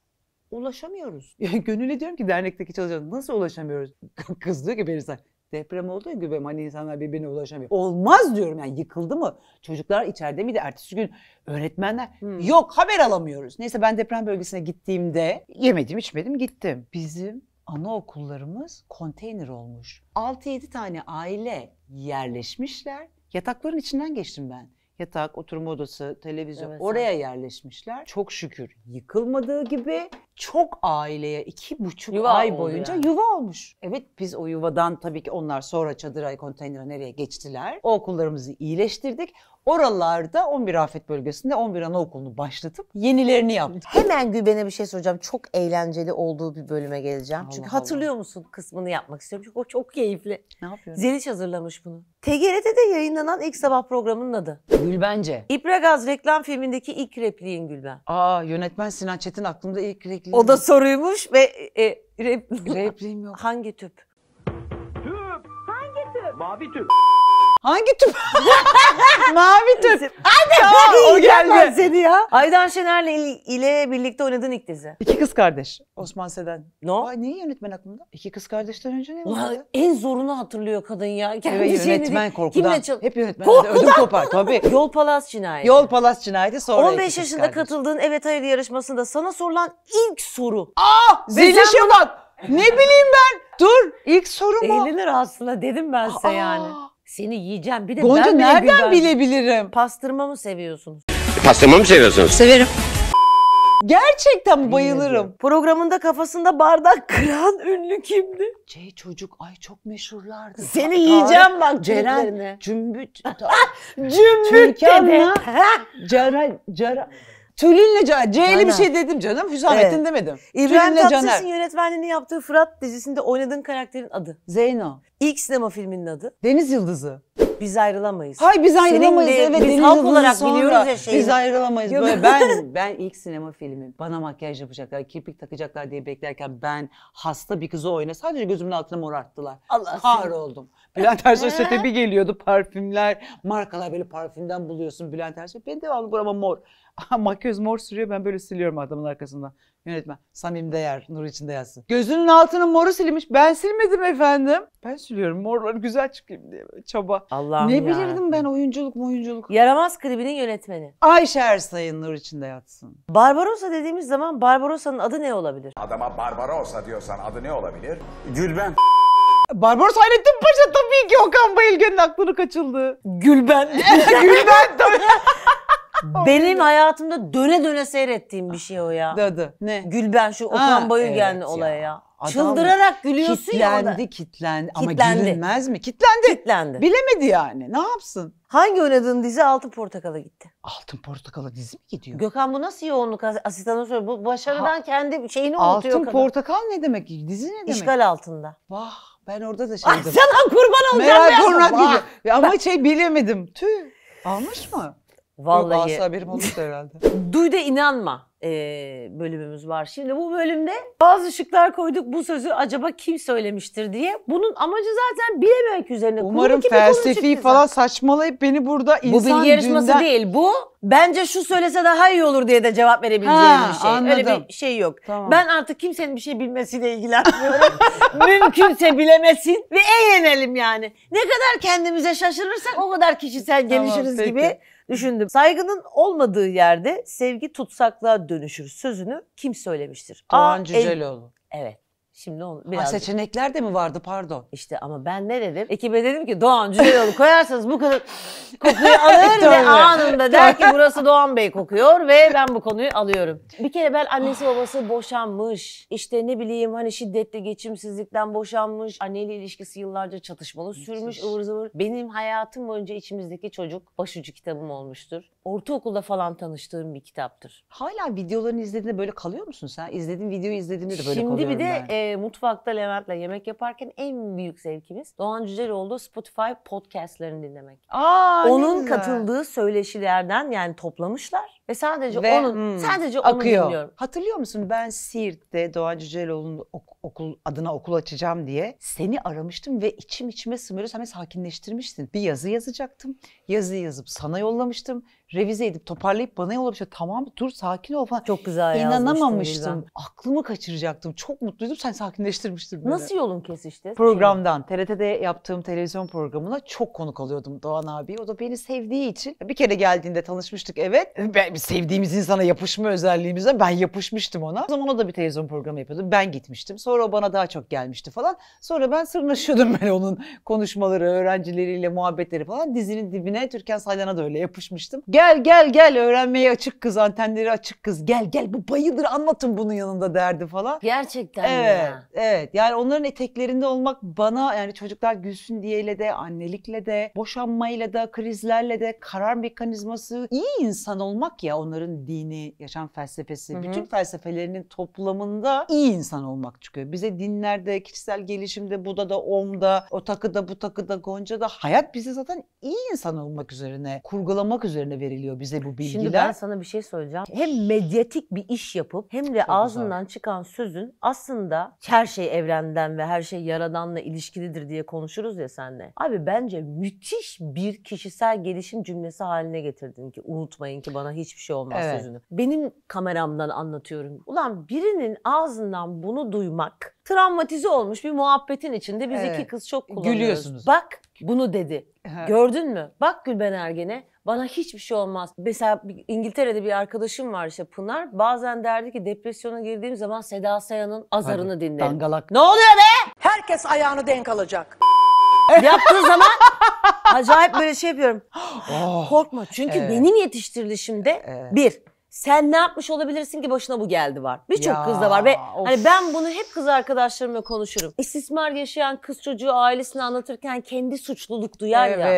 ulaşamıyoruz. Yani gönüle diyorum ki dernekteki çalışanlar nasıl ulaşamıyoruz? Kız diyor ki Berisay deprem olduğu gibi hani insanlar birbirine ulaşamıyor. Olmaz diyorum yani yıkıldı mı? Çocuklar içeride miydi? Ertesi gün öğretmenler hmm. yok haber alamıyoruz. Neyse ben deprem bölgesine gittiğimde yemedim içmedim gittim. Bizim anaokullarımız konteyner olmuş. 6-7 tane aile yerleşmişler. Yatakların içinden geçtim ben yatak, oturma odası, televizyon evet, oraya evet. yerleşmişler. Çok şükür yıkılmadığı gibi çok aileye iki buçuk yuva ay boyunca yani. yuva olmuş. Evet biz o yuvadan tabii ki onlar sonra çadıra, konteynere nereye geçtiler. O okullarımızı iyileştirdik. Oralarda 11 afet bölgesinde 11 anaokulunu başlatıp yenilerini yaptı. Hemen Güben'e bir şey soracağım. Çok eğlenceli olduğu bir bölüme geleceğim. Allah Çünkü Allah. hatırlıyor musun kısmını yapmak istiyorum. Çünkü o çok keyifli. Ne yapıyorsun? Zeliş hazırlamış bunu. TGRT'de yayınlanan ilk sabah programının adı. Gülbence. İpragaz reklam filmindeki ilk repliğin Gülben. Aa yönetmen Sinan Çetin aklımda ilk repliğim. O da soruymuş ve e, e, rep... repliğim yok. Hangi tüp? Tüp. Hangi tüp? Mavi tüp. Hangi tüp? Mavi tüp. Hadi tamam, o geldi. seni ya. Aydan Şener'le ile birlikte oynadığın ilk dizi. İki kız kardeş. Osman Seden. No. Ay niye yönetmen aklımda? İki kız kardeşten önce ne Ulan en zorunu hatırlıyor kadın ya. Kendi Ve yönetmen değil. korkudan. çal- Hep yönetmen. Ödüm kopar tabii. Yol Palas Cinayeti. Yol Palas cinayeti sonra 15 yaşında katıldı. katıldığın Evet Hayır yarışmasında sana sorulan ilk soru. Ah, Zeliş'e bak. Ne bileyim ben. Dur. İlk soru mu? Eğlenir aslında dedim ben size Aa, ah, yani. Ah. Seni yiyeceğim. Bir de Gonca ben nereden biber- bilebilirim? Pastırma mı seviyorsunuz? Pastırma mı seviyorsunuz? Severim. Gerçekten bayılırım. Programında kafasında bardak kıran ünlü kimdi? C çocuk ay çok meşhurlardı. Seni yiyeceğim bak Ceren. Cümbüt. Cümbüt dedi. Türkan'la Ceren, Ceren, Tülinle Caner. C'li bir şey dedim canım. Hüsamettin evet. demedim. İbrahim Tatlıses'in yönetmenliğini yaptığı Fırat dizisinde oynadığın karakterin adı. Zeyno. İlk sinema filminin adı. Deniz Yıldızı. Biz ayrılamayız. Hay biz ayrılamayız. Seninle, evet, biz halk olarak sonra, biliyoruz ya şeyi. Biz ayrılamayız. Yok. Böyle ben ben ilk sinema filmi bana makyaj yapacaklar, kirpik takacaklar diye beklerken ben hasta bir kızı oyna sadece gözümün altına mor attılar. Allah Kar oldum. Bülent Ersoy sete bir geliyordu parfümler, markalar böyle parfümden buluyorsun Bülent Ersoy. Ben de devamlı burama mor. makyöz mor sürüyor ben böyle siliyorum adamın arkasından. Yönetmen Samim Değer nur içinde yazsın. Gözünün altının moru silmiş ben silmedim efendim. Ben siliyorum morları güzel çıkayım diye böyle çaba. Allah'ım Ne bilirdim ben oyunculuk mu oyunculuk. Yaramaz klibinin yönetmeni. Ayşe Ersay'ın nur içinde yatsın. Barbarossa dediğimiz zaman Barbarossa'nın adı ne olabilir? Adama Barbarossa diyorsan adı ne olabilir? Gülben. Barbaros Hayrettin Paşa tabii ki Okan Bayülgen'in aklını kaçıldı. Gülben. Gülben tabii. Benim hayatımda döne döne seyrettiğim bir şey o ya. Dadı. Ne? Gülben şu Okan Ha, Bayülgen'li evet olaya ya. Adam Çıldırarak gülüyorsun ya Kitlendi, kitlendi. Ama Kitlendi. gülünmez mi? Kitlendi. Kitlendi. Bilemedi yani. Ne yapsın? Hangi oynadığın dizi Altın Portakal'a gitti? Altın Portakal'a dizi mi gidiyor? Gökhan bu nasıl yoğunluk asistanı asistana soruyor. Bu başarıdan kendi şeyini unutuyor Altın kadın. Portakal ne demek? Dizi ne demek? İşgal altında. Vah ben orada da Ay ah, şeydim. sana kurban olacağım Merak ya. Konrad gibi. Ama şey bilemedim. Tüh. Almış mı? Vallahi. Yok asla olmuştu herhalde. Duy da inanma e, bölümümüz var. Şimdi bu bölümde bazı şıklar koyduk bu sözü acaba kim söylemiştir diye. Bunun amacı zaten bilememek üzerine. Umarım felsefi falan saçmalayıp beni burada insan Bu bilgi yarışması dünden... değil bu. Bence şu söylese daha iyi olur diye de cevap verebileceğim ha, bir şey. Anladım. Öyle bir şey yok. Tamam. Ben artık kimsenin bir şey bilmesiyle ilgilenmiyorum. Mümkünse bilemesin ve eğlenelim yani. Ne kadar kendimize şaşırırsak o kadar kişisel gelişiriz tamam, peki. gibi düşündüm. Saygının olmadığı yerde sevgi tutsaklığa dönüşür sözünü kim söylemiştir? Doğan Aa, Cüceloğlu. Evet. Şimdi onu biraz... seçenekler de mi vardı pardon? İşte ama ben ne dedim? Ekibe dedim ki Doğan Cüceloğlu koyarsanız bu kadar kokuyu alır ve anında der ki burası Doğan Bey kokuyor ve ben bu konuyu alıyorum. Bir kere ben annesi babası boşanmış. İşte ne bileyim hani şiddetle geçimsizlikten boşanmış. Anneyle ilişkisi yıllarca çatışmalı sürmüş ıvır zıvır. Benim hayatım boyunca içimizdeki çocuk başucu kitabım olmuştur. Ortaokulda falan tanıştığım bir kitaptır. Hala videolarını izlediğinde böyle kalıyor musun sen? İzlediğin videoyu izlediğinde de böyle Şimdi kalıyorum bir de ben. E, evde mutfakta Levent'le yemek yaparken en büyük zevkimiz Doğan Cüceloğlu Spotify podcastlerini dinlemek. Aa, onun katıldığı söyleşilerden yani toplamışlar ve sadece ve, onun hmm, sadece onu dinliyorum. Hatırlıyor musun ben Siirt'te Doğan Cüceloğlu'nun ok- okul adına okul açacağım diye seni aramıştım ve içim içime sımırıyor. Sen sakinleştirmiştin. Bir yazı yazacaktım. yazı yazıp sana yollamıştım revize edip toparlayıp bana yollamışlar. Tamam dur sakin ol falan. Çok güzel İnanamamıştım. Aklımı kaçıracaktım. Çok mutluydum. Sen sakinleştirmiştin beni. Nasıl yolun kesişti? Programdan. TRT'de yaptığım televizyon programına çok konuk alıyordum Doğan abi. O da beni sevdiği için. Bir kere geldiğinde tanışmıştık evet. Ben, sevdiğimiz insana yapışma özelliğimizden ben yapışmıştım ona. O zaman o da bir televizyon programı yapıyordu. Ben gitmiştim. Sonra o bana daha çok gelmişti falan. Sonra ben sırnaşıyordum böyle onun konuşmaları, öğrencileriyle muhabbetleri falan. Dizinin dibine Türkan Saylan'a da öyle yapışmıştım. Gel Gel gel gel öğrenmeye açık kız, antenleri açık kız. Gel gel bu bayıdır anlatın bunun yanında derdi falan. Gerçekten evet, ya. Evet. Yani onların eteklerinde olmak bana yani çocuklar gülsün diyeyle de, annelikle de, boşanmayla da, krizlerle de, karar mekanizması iyi insan olmak ya onların dini, yaşam felsefesi, Hı-hı. bütün felsefelerinin toplamında iyi insan olmak çıkıyor. Bize dinlerde, kişisel gelişimde, Buda da, Om'da, o takıda, bu takıda, Gonca'da hayat bize zaten iyi insan olmak üzerine, kurgulamak üzerine veriyor veriliyor bize bu bilgiler. Şimdi ben sana bir şey söyleyeceğim. Hem medyatik bir iş yapıp hem de Çok ağzından güzel. çıkan sözün aslında her şey evrenden ve her şey yaradanla ilişkilidir diye konuşuruz ya senle. Abi bence müthiş bir kişisel gelişim cümlesi haline getirdin ki unutmayın ki bana hiçbir şey olmaz evet. sözünü. Benim kameramdan anlatıyorum. Ulan birinin ağzından bunu duymak travmatize olmuş bir muhabbetin içinde biz evet. iki kız çok kullanıyoruz. Gülüyorsunuz. Bak bunu dedi. Ha. Gördün mü? Bak Gülben Ergen'e bana hiçbir şey olmaz. Mesela İngiltere'de bir arkadaşım var işte Pınar. Bazen derdi ki depresyona girdiğim zaman Seda Sayan'ın azarını Hadi, dinlerim. Dangalak. Ne oluyor be? Herkes ayağını denk alacak. Yaptığı zaman acayip böyle şey yapıyorum. Oh. Korkma çünkü evet. benim yetiştirilişimde evet. bir sen ne yapmış olabilirsin ki başına bu geldi var. Birçok kızda var ve hani of. hani ben bunu hep kız arkadaşlarımla konuşurum. İstismar yaşayan kız çocuğu ailesini anlatırken kendi suçluluk duyar evet, ya.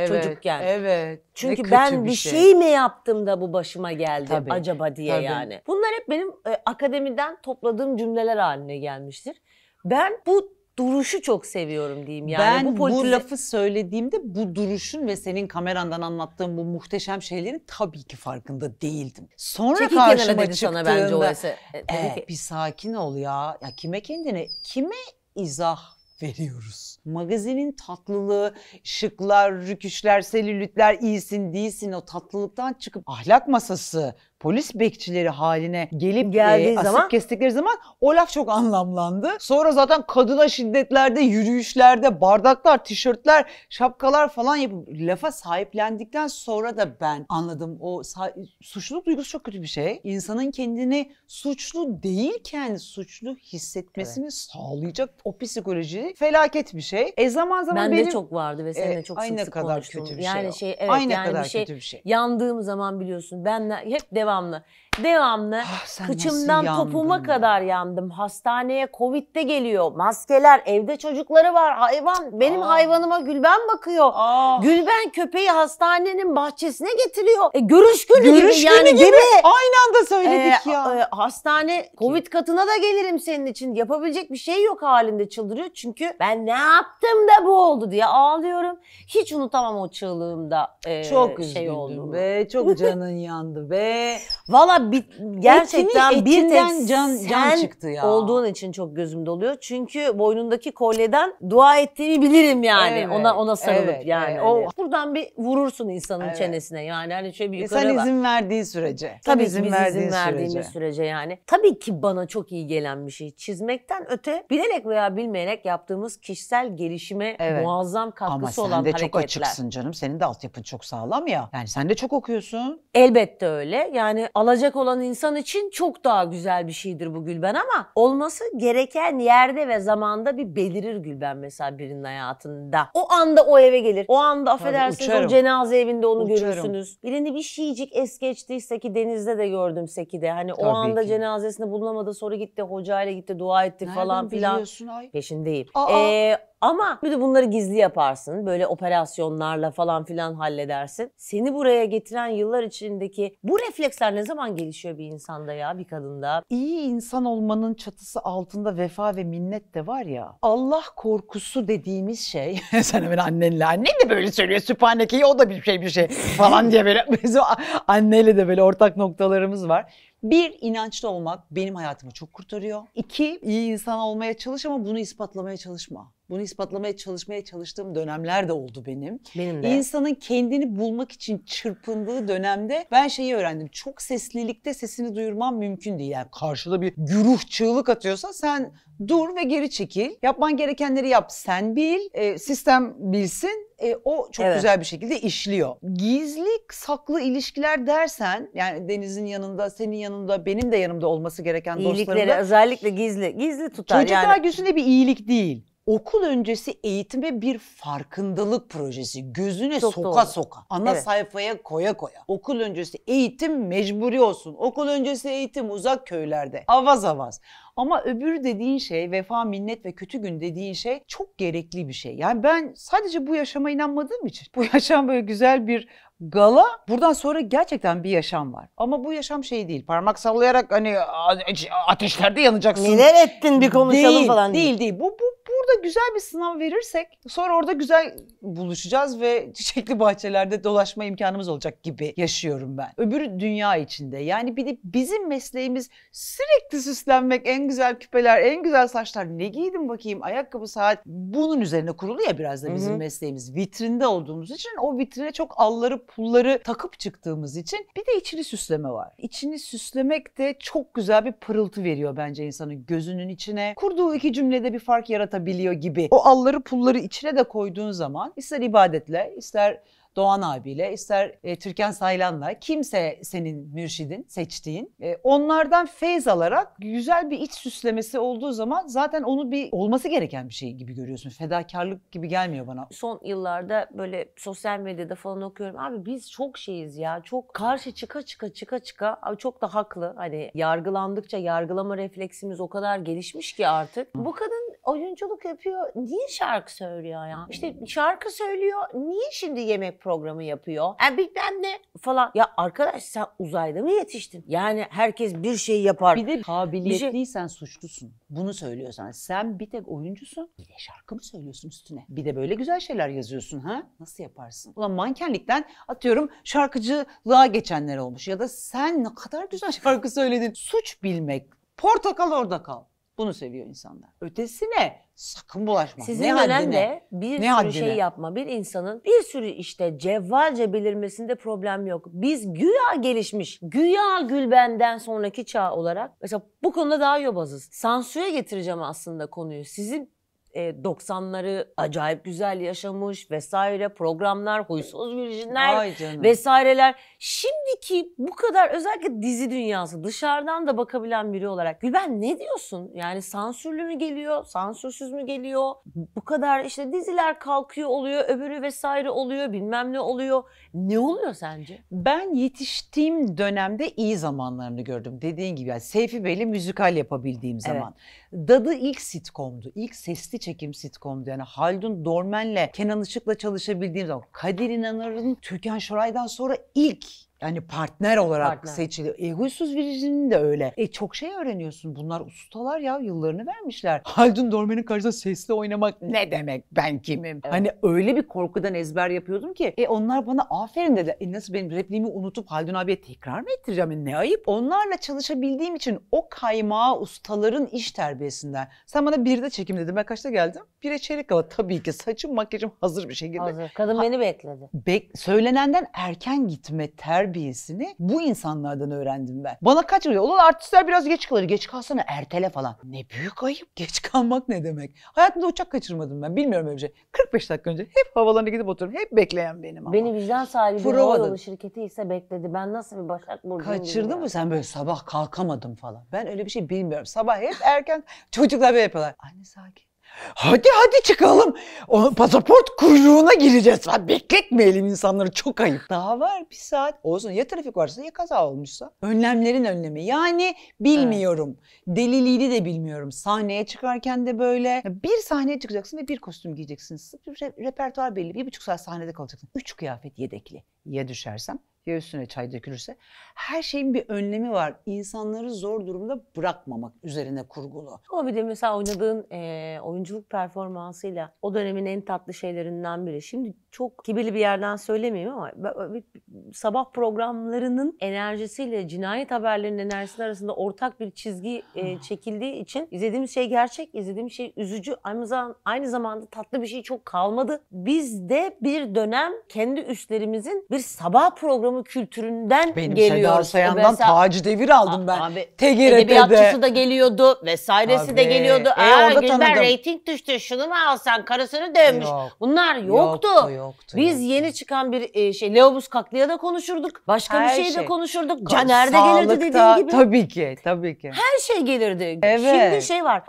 Evet. Çocukken. Evet. Çünkü ben bir şey. şey mi yaptım da bu başıma geldi tabii, acaba diye tabii. yani. Bunlar hep benim e, akademiden topladığım cümleler haline gelmiştir. Ben bu duruşu çok seviyorum diyeyim yani. Ben bu, politi- bu lafı söylediğimde bu duruşun ve senin kamerandan anlattığın bu muhteşem şeylerin tabii ki farkında değildim. Sonra Çekil karşıma çıktığında sana bence o e, eh, bir sakin ol ya. Ya kime kendine kime izah veriyoruz? magazinin tatlılığı, şıklar, rüküşler, selülitler, iyisin değilsin o tatlılıktan çıkıp ahlak masası, polis bekçileri haline gelip e, Geldiği e, asıp zaman... kestikleri zaman o laf çok anlamlandı. Sonra zaten kadına şiddetlerde, yürüyüşlerde, bardaklar, tişörtler, şapkalar falan yapıp lafa sahiplendikten sonra da ben anladım. O suçluluk duygusu çok kötü bir şey. İnsanın kendini suçlu değilken suçlu hissetmesini evet. sağlayacak o psikoloji felaket bir şey şey. E zaman zaman Bende benim... çok vardı ve seninle e, çok sık sık kadar kötü bir yani şey. Yani şey evet aynı yani kadar bir şey, kötü bir şey. Yandığım zaman biliyorsun ben hep devamlı. Devamlı ah, kıçımdan topuma ya? kadar yandım. Hastaneye Covid de geliyor. Maskeler, evde çocukları var. Hayvan, benim Aa. hayvanıma Gülben bakıyor. Aa. Gülben köpeği hastanenin bahçesine getiriyor. E, görüş günü görüş gibi günü yani gibi. değil Aynı anda söyledik ee, ya. E, hastane Covid katına da gelirim senin için. Yapabilecek bir şey yok halinde çıldırıyor. Çünkü ben ne yaptım da bu oldu diye ağlıyorum. Hiç unutamam o çığlığımda e, çok şey olduğunu. Çok üzüldüm be. Çok canın yandı be. Valla bir, gerçekten Etini, bir tek can, sen çıktı ya. olduğun için çok gözüm doluyor. Çünkü boynundaki kolyeden dua ettiğini bilirim yani. Evet, ona ona sarılıp evet, yani. Evet. O buradan bir vurursun insanın evet. çenesine. Yani hani şöyle bir e, yukarı İnsan izin verdiği sürece. Tabii izin biz izin verdiğimiz sürece. sürece yani. Tabii ki bana çok iyi gelen bir şey. Çizmekten öte bilerek veya bilmeyerek yaptığımız kişisel gelişime evet. muazzam katkısı Ama olan hareketler. Ama sen de hareketler. çok açıksın canım. Senin de altyapın çok sağlam ya. Yani sen de çok okuyorsun. Elbette öyle. Yani alacak olacak olan insan için çok daha güzel bir şeydir bu Gülben ama olması gereken yerde ve zamanda bir belirir Gülben mesela birinin hayatında. O anda o eve gelir. O anda affedersiniz uçarım. o cenaze evinde onu uçarım. görürsünüz. Birini bir şiicik es geçtiyse ki denizde de gördüm Seki'de. Hani Tabii o anda ki. cenazesinde bulunamadı sonra gitti hocayla gitti dua etti Nereden falan filan. Ay. Peşindeyim. Aa. Ee, ama bir de bunları gizli yaparsın. Böyle operasyonlarla falan filan halledersin. Seni buraya getiren yıllar içindeki bu refleksler ne zaman gelişiyor bir insanda ya bir kadında? İyi insan olmanın çatısı altında vefa ve minnet de var ya. Allah korkusu dediğimiz şey. Sen hemen annenle anne de böyle söylüyor. Süphaneke'yi o da bir şey bir şey falan diye böyle bizim anneyle de böyle ortak noktalarımız var. Bir, inançlı olmak benim hayatımı çok kurtarıyor. İki, iyi insan olmaya çalış ama bunu ispatlamaya çalışma bunu ispatlamaya çalışmaya çalıştığım dönemler de oldu benim. Benim de. İnsanın kendini bulmak için çırpındığı dönemde ben şeyi öğrendim. Çok seslilikte sesini duyurman mümkün değil. Yani karşıda bir güruh çığlık atıyorsa sen dur ve geri çekil. Yapman gerekenleri yap sen bil. E, sistem bilsin e, o çok evet. güzel bir şekilde işliyor. Gizli saklı ilişkiler dersen yani Deniz'in yanında, senin yanında, benim de yanımda olması gereken İyilikleri özellikle gizli, gizli tutar. Çocuklar yani... gözünde bir iyilik değil okul öncesi eğitime bir farkındalık projesi. Gözüne Çok soka doğru. soka. Ana evet. sayfaya koya koya. Okul öncesi eğitim mecburi olsun. Okul öncesi eğitim uzak köylerde. Avaz avaz. Ama öbür dediğin şey vefa, minnet ve kötü gün dediğin şey çok gerekli bir şey. Yani ben sadece bu yaşama inanmadığım için bu yaşam böyle güzel bir gala. Buradan sonra gerçekten bir yaşam var. Ama bu yaşam şey değil. Parmak sallayarak hani ateşlerde yanacaksın. Neler ettin bir konuşalım değil, falan değil. Değil değil. Bu, bu, bu burada güzel bir sınav verirsek sonra orada güzel buluşacağız ve çiçekli bahçelerde dolaşma imkanımız olacak gibi yaşıyorum ben. Öbür dünya içinde yani bir de bizim mesleğimiz sürekli süslenmek, en güzel küpeler, en güzel saçlar, ne giydim bakayım, ayakkabı, saat bunun üzerine kurulu ya biraz da bizim Hı-hı. mesleğimiz. Vitrinde olduğumuz için o vitrine çok alları pulları takıp çıktığımız için bir de içini süsleme var. İçini süslemek de çok güzel bir pırıltı veriyor bence insanın gözünün içine. Kurduğu iki cümlede bir fark yaratabilir olabiliyor gibi. O alları pulları içine de koyduğun zaman ister ibadetle ister Doğan abiyle, ister e, Türkan Saylan'la kimse senin mürşidin, seçtiğin. E, onlardan feyz alarak güzel bir iç süslemesi olduğu zaman zaten onu bir olması gereken bir şey gibi görüyorsun. Fedakarlık gibi gelmiyor bana. Son yıllarda böyle sosyal medyada falan okuyorum. Abi biz çok şeyiz ya. Çok karşı çıka çıka çıka çıka. Abi çok da haklı. Hani yargılandıkça yargılama refleksimiz o kadar gelişmiş ki artık. Bu kadın oyunculuk yapıyor. Niye şarkı söylüyor ya? Hmm. İşte şarkı söylüyor. Niye şimdi yemek programı yapıyor? Yani bilmem ne falan. Ya arkadaş sen uzayda mı yetiştin? Yani herkes bir şey yapar. Bir de şey- kabiliyetliysen suçlusun. Bunu söylüyorsan. Sen bir tek oyuncusun. Bir de şarkı mı söylüyorsun üstüne? Bir de böyle güzel şeyler yazıyorsun ha? Nasıl yaparsın? Ulan mankenlikten atıyorum şarkıcılığa geçenler olmuş. Ya da sen ne kadar güzel şarkı söyledin. Suç bilmek. Portakal orada kal. Bunu seviyor insanlar. Ötesine sakın bulaşma. Sizin ne dönemde bir ne sürü şey haddine? şey yapma. Bir insanın bir sürü işte cevvalce belirmesinde problem yok. Biz güya gelişmiş, güya Gülben'den sonraki çağ olarak mesela bu konuda daha yobazız. Sansüre getireceğim aslında konuyu. Sizin e, 90'ları acayip güzel yaşamış vesaire programlar, huysuz virjinler vesaireler. Şimdiki bu kadar özellikle dizi dünyası dışarıdan da bakabilen biri olarak Gülben ne diyorsun? Yani sansürlü mü geliyor, sansürsüz mü geliyor? Bu kadar işte diziler kalkıyor oluyor, öbürü vesaire oluyor, bilmem ne oluyor. Ne oluyor sence? Ben yetiştiğim dönemde iyi zamanlarını gördüm. Dediğin gibi yani Seyfi Bey'le müzikal yapabildiğim zaman. Evet. Dadı ilk sitcomdu, ilk sesli çekim sitcomdu. Yani Haldun Dormen'le Kenan Işık'la çalışabildiğim zaman Kadir İnanır'ın Türkan Şoray'dan sonra ilk yani partner olarak partner. seçili. E, de öyle. E, çok şey öğreniyorsun. Bunlar ustalar ya yıllarını vermişler. Haldun Dormen'in karşısında sesli oynamak ne demek ben kimim? Evet. Hani öyle bir korkudan ezber yapıyordum ki. E, onlar bana aferin dedi. E, nasıl benim repliğimi unutup Haldun abiye tekrar mı ettireceğim? E, ne ayıp. Onlarla çalışabildiğim için o kaymağı ustaların iş terbiyesinden. Sen bana bir de çekim dedin. Ben kaçta geldim? Bire çeyrek kala tabii ki. Saçım makyajım hazır bir şekilde. Hazır. Kadın ha, beni bekledi. Bek söylenenden erken gitme terbiye hobisini bu insanlardan öğrendim ben. Bana kaç yıl olan artistler biraz geç kalır. Geç kalsana ertele falan. Ne büyük ayıp. Geç kalmak ne demek? Hayatımda uçak kaçırmadım ben. Bilmiyorum öyle bir şey. 45 dakika önce hep havalarına gidip otururum. Hep bekleyen benim ama. Beni vicdan sahibi bir Prova'da. şirketi ise bekledi. Ben nasıl bir Başak Burcu'yum Kaçırdın mı sen böyle sabah kalkamadım falan. Ben öyle bir şey bilmiyorum. Sabah hep erken çocuklar böyle yapıyorlar. Anne sakin Hadi hadi çıkalım. O pasaport kuyruğuna gireceğiz. Ha, bekletmeyelim insanları çok ayıp. Daha var bir saat. Olsun ya trafik varsa ya kaza olmuşsa. Önlemlerin önlemi. Yani bilmiyorum. Evet. Deliliğini de bilmiyorum. Sahneye çıkarken de böyle. Bir sahneye çıkacaksın ve bir kostüm giyeceksin. Re repertuar belli. Bir buçuk saat sahnede kalacaksın. Üç kıyafet yedekli. Ya düşersem ya üstüne çay dökülürse. Her şeyin bir önlemi var. İnsanları zor durumda bırakmamak üzerine kurgulu. Ama bir de mesela oynadığın e, oyunculuk performansıyla o dönemin en tatlı şeylerinden biri. Şimdi çok kibirli bir yerden söylemeyeyim ama sabah programlarının enerjisiyle cinayet haberlerinin enerjisi arasında ortak bir çizgi e, ah. çekildiği için izlediğimiz şey gerçek, izlediğimiz şey üzücü. Aynı, zaman, aynı zamanda tatlı bir şey çok kalmadı. Biz de bir dönem kendi üstlerimizin bir sabah programı kültüründen Benim geliyoruz. Benim Seda Sayan'dan Mesela, Taci Devir aldım ben. Abi, TGRT'de. Edebiyatçısı da geliyordu vesairesi abi. de geliyordu. E, Aa, Gülber reyting düştü şunu mu alsan karısını dövmüş. Yok. Bunlar yoktu. Yoktu, yoktu. Yoktu. Biz yoktu. yeni çıkan bir e, şey Leobus Kaklı'ya da konuşurduk. Başka Her bir şey, de konuşurduk. Caner de gelirdi dediğin gibi. Tabii ki, tabii ki. Her şey gelirdi. Evet. Şimdi şey var.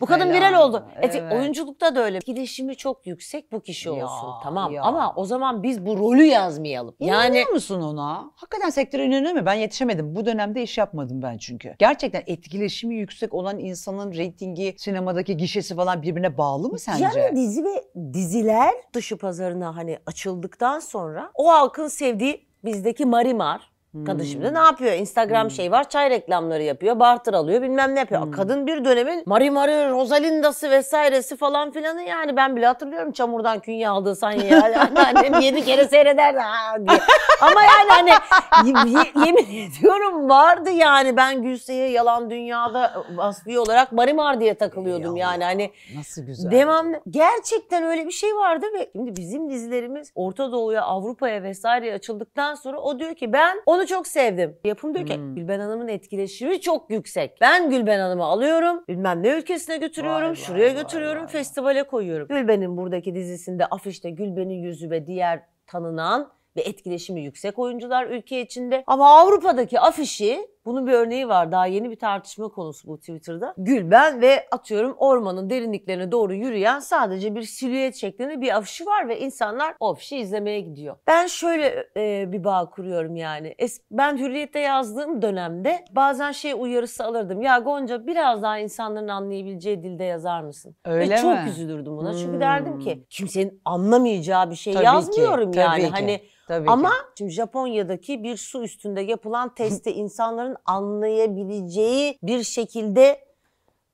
Bu kadın Helal. viral oldu. E, evet. E, oyunculukta da öyle. Etkileşimi çok yüksek bu kişi ya, olsun. Tamam ya. ama o zaman biz bu rolü yazmayalım. Yani... İnanıyor musun ona? Hakikaten sektöre inanıyor mu? Ben yetişemedim. Bu dönemde iş yapmadım ben çünkü. Gerçekten etkileşimi yüksek olan insanın reytingi, sinemadaki gişesi falan birbirine bağlı mı sence? Yani dizi ve diziler dışı pazarın halklarına hani açıldıktan sonra o halkın sevdiği bizdeki marimar Kadın şimdi hmm. ne yapıyor? Instagram hmm. şey var. Çay reklamları yapıyor. Barter alıyor. Bilmem ne yapıyor. Hmm. Kadın bir dönemin Mari Mari Rosalinda'sı vesairesi falan filanı yani ben bile hatırlıyorum çamurdan künye aldığı sanya. Annem yedi kere seyrederdi Ama yani hani ye, yemin ediyorum vardı yani ben Gülse'ye yalan dünyada vasfi olarak Mari Mar diye takılıyordum Ey yani. Hani Nasıl güzel. Devam gerçekten öyle bir şey vardı ve şimdi bizim dizilerimiz Orta Doğu'ya, Avrupa'ya vesaire açıldıktan sonra o diyor ki ben onu çok sevdim. Yapım diyor ki hmm. Gülben Hanım'ın etkileşimi çok yüksek. Ben Gülben Hanım'ı alıyorum. Bilmem ne ülkesine götürüyorum. Vay şuraya vay götürüyorum. Vay festivale koyuyorum. Gülben'in buradaki dizisinde afişte Gülben'in yüzü ve diğer tanınan ve etkileşimi yüksek oyuncular ülke içinde. Ama Avrupa'daki afişi bunun bir örneği var. Daha yeni bir tartışma konusu bu Twitter'da. Gülben ve atıyorum ormanın derinliklerine doğru yürüyen sadece bir silüet şeklinde bir afişi var ve insanlar o afişi izlemeye gidiyor. Ben şöyle e, bir bağ kuruyorum yani. Es ben Hürriyet'te yazdığım dönemde bazen şey uyarısı alırdım. Ya Gonca biraz daha insanların anlayabileceği dilde yazar mısın? Öyle ve mi? çok üzülürdüm buna. Hmm. Çünkü derdim ki hmm. kimsenin anlamayacağı bir şey tabii yazmıyorum ki, yani. Tabii ki. Hani Tabii Ama ki. şimdi Japonya'daki bir su üstünde yapılan testi insanların anlayabileceği bir şekilde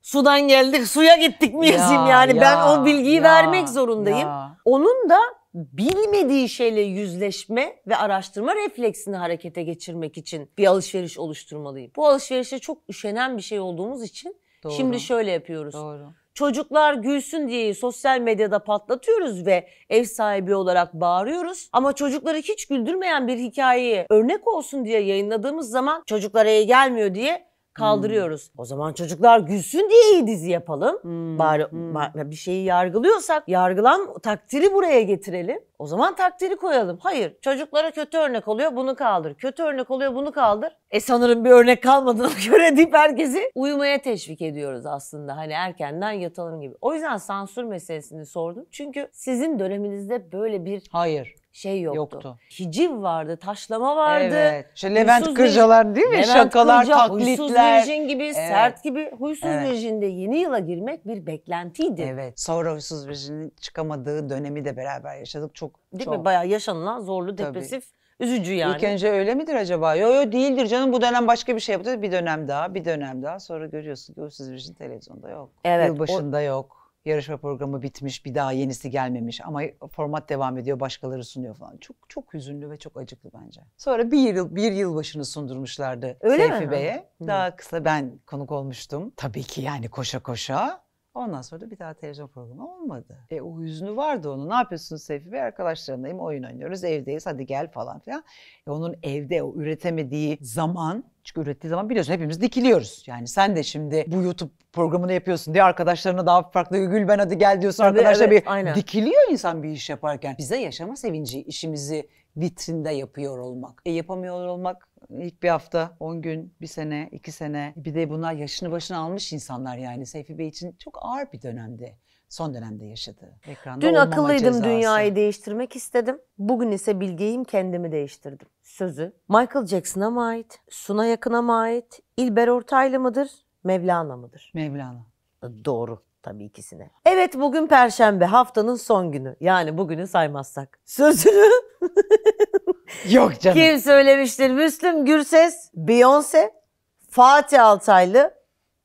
sudan geldik suya gittik miyizim ya, yani ya, ben o bilgiyi ya, vermek zorundayım. Ya. Onun da bilmediği şeyle yüzleşme ve araştırma refleksini harekete geçirmek için bir alışveriş oluşturmalıyım. Bu alışverişe çok üşenen bir şey olduğumuz için Doğru. şimdi şöyle yapıyoruz. Doğru. Çocuklar gülsün diye sosyal medyada patlatıyoruz ve ev sahibi olarak bağırıyoruz. Ama çocukları hiç güldürmeyen bir hikayeyi örnek olsun diye yayınladığımız zaman çocuklara iyi ee, gelmiyor diye kaldırıyoruz. Hmm. O zaman çocuklar gülsün diye iyi dizi yapalım. Hmm. Bari hmm. bir şeyi yargılıyorsak yargılan takdiri buraya getirelim. O zaman takdiri koyalım. Hayır çocuklara kötü örnek oluyor bunu kaldır. Kötü örnek oluyor bunu kaldır. E sanırım bir örnek kalmadığına göre deyip herkesi uyumaya teşvik ediyoruz aslında. Hani erkenden yatalım gibi. O yüzden sansür meselesini sordum. Çünkü sizin döneminizde böyle bir Hayır şey yoktu. yoktu. Hiciv vardı, taşlama vardı. Evet. İşte Levent Kırcalar değil mi? Levent Şakalar, Kırca, taklitler. Huysuz Virjin gibi, evet. sert gibi. Huysuz evet. Virjin'de yeni yıla girmek bir beklentiydi. Evet. Sonra Huysuz Virjin'in çıkamadığı dönemi de beraber yaşadık. Çok Değil çok. mi? Bayağı yaşanılan zorlu, depresif. Tabii. Üzücü yani. İlk önce öyle midir acaba? Yo yo değildir canım bu dönem başka bir şey yaptı. Bir dönem daha, bir dönem daha. Sonra görüyorsun ki o siz televizyonda yok. Evet. Yılbaşında o, yok yarışma programı bitmiş, bir daha yenisi gelmemiş ama format devam ediyor, başkaları sunuyor falan. Çok çok hüzünlü ve çok acıklı bence. Sonra bir yıl bir yıl başını sundurmuşlardı Öyle Seyfi Bey'e. Daha kısa ben konuk olmuştum. Tabii ki yani koşa koşa. Ondan sonra da bir daha televizyon programı olmadı. E o hüznü vardı onun. Ne yapıyorsun Seyfi Bey? Arkadaşlarındayım, oyun oynuyoruz, evdeyiz, hadi gel falan filan. E, onun evde o üretemediği zaman çünkü ürettiği zaman biliyorsun hepimiz dikiliyoruz. Yani sen de şimdi bu YouTube programını yapıyorsun diye arkadaşlarına daha farklı gül ben hadi gel diyorsun Tabii, arkadaşlar evet, bir aynen. dikiliyor insan bir iş yaparken. Bize yaşama sevinci işimizi vitrinde yapıyor olmak. E, yapamıyor olmak ilk bir hafta, 10 gün, bir sene, iki sene. Bir de bunlar yaşını başına almış insanlar yani. Seyfi Bey için çok ağır bir dönemdi son dönemde yaşadığı. Ekranda Dün akıllıydım cezası. dünyayı değiştirmek istedim. Bugün ise bilgeyim kendimi değiştirdim. Sözü Michael Jackson'a mı ait? Suna Yakın'a mı ait? İlber Ortaylı mıdır? Mevlana mıdır? Mevlana. E, doğru tabii ikisine. Evet bugün perşembe haftanın son günü. Yani bugünü saymazsak. Sözünü Yok canım. Kim söylemiştir? Müslüm Gürses, Beyoncé, Fatih Altaylı,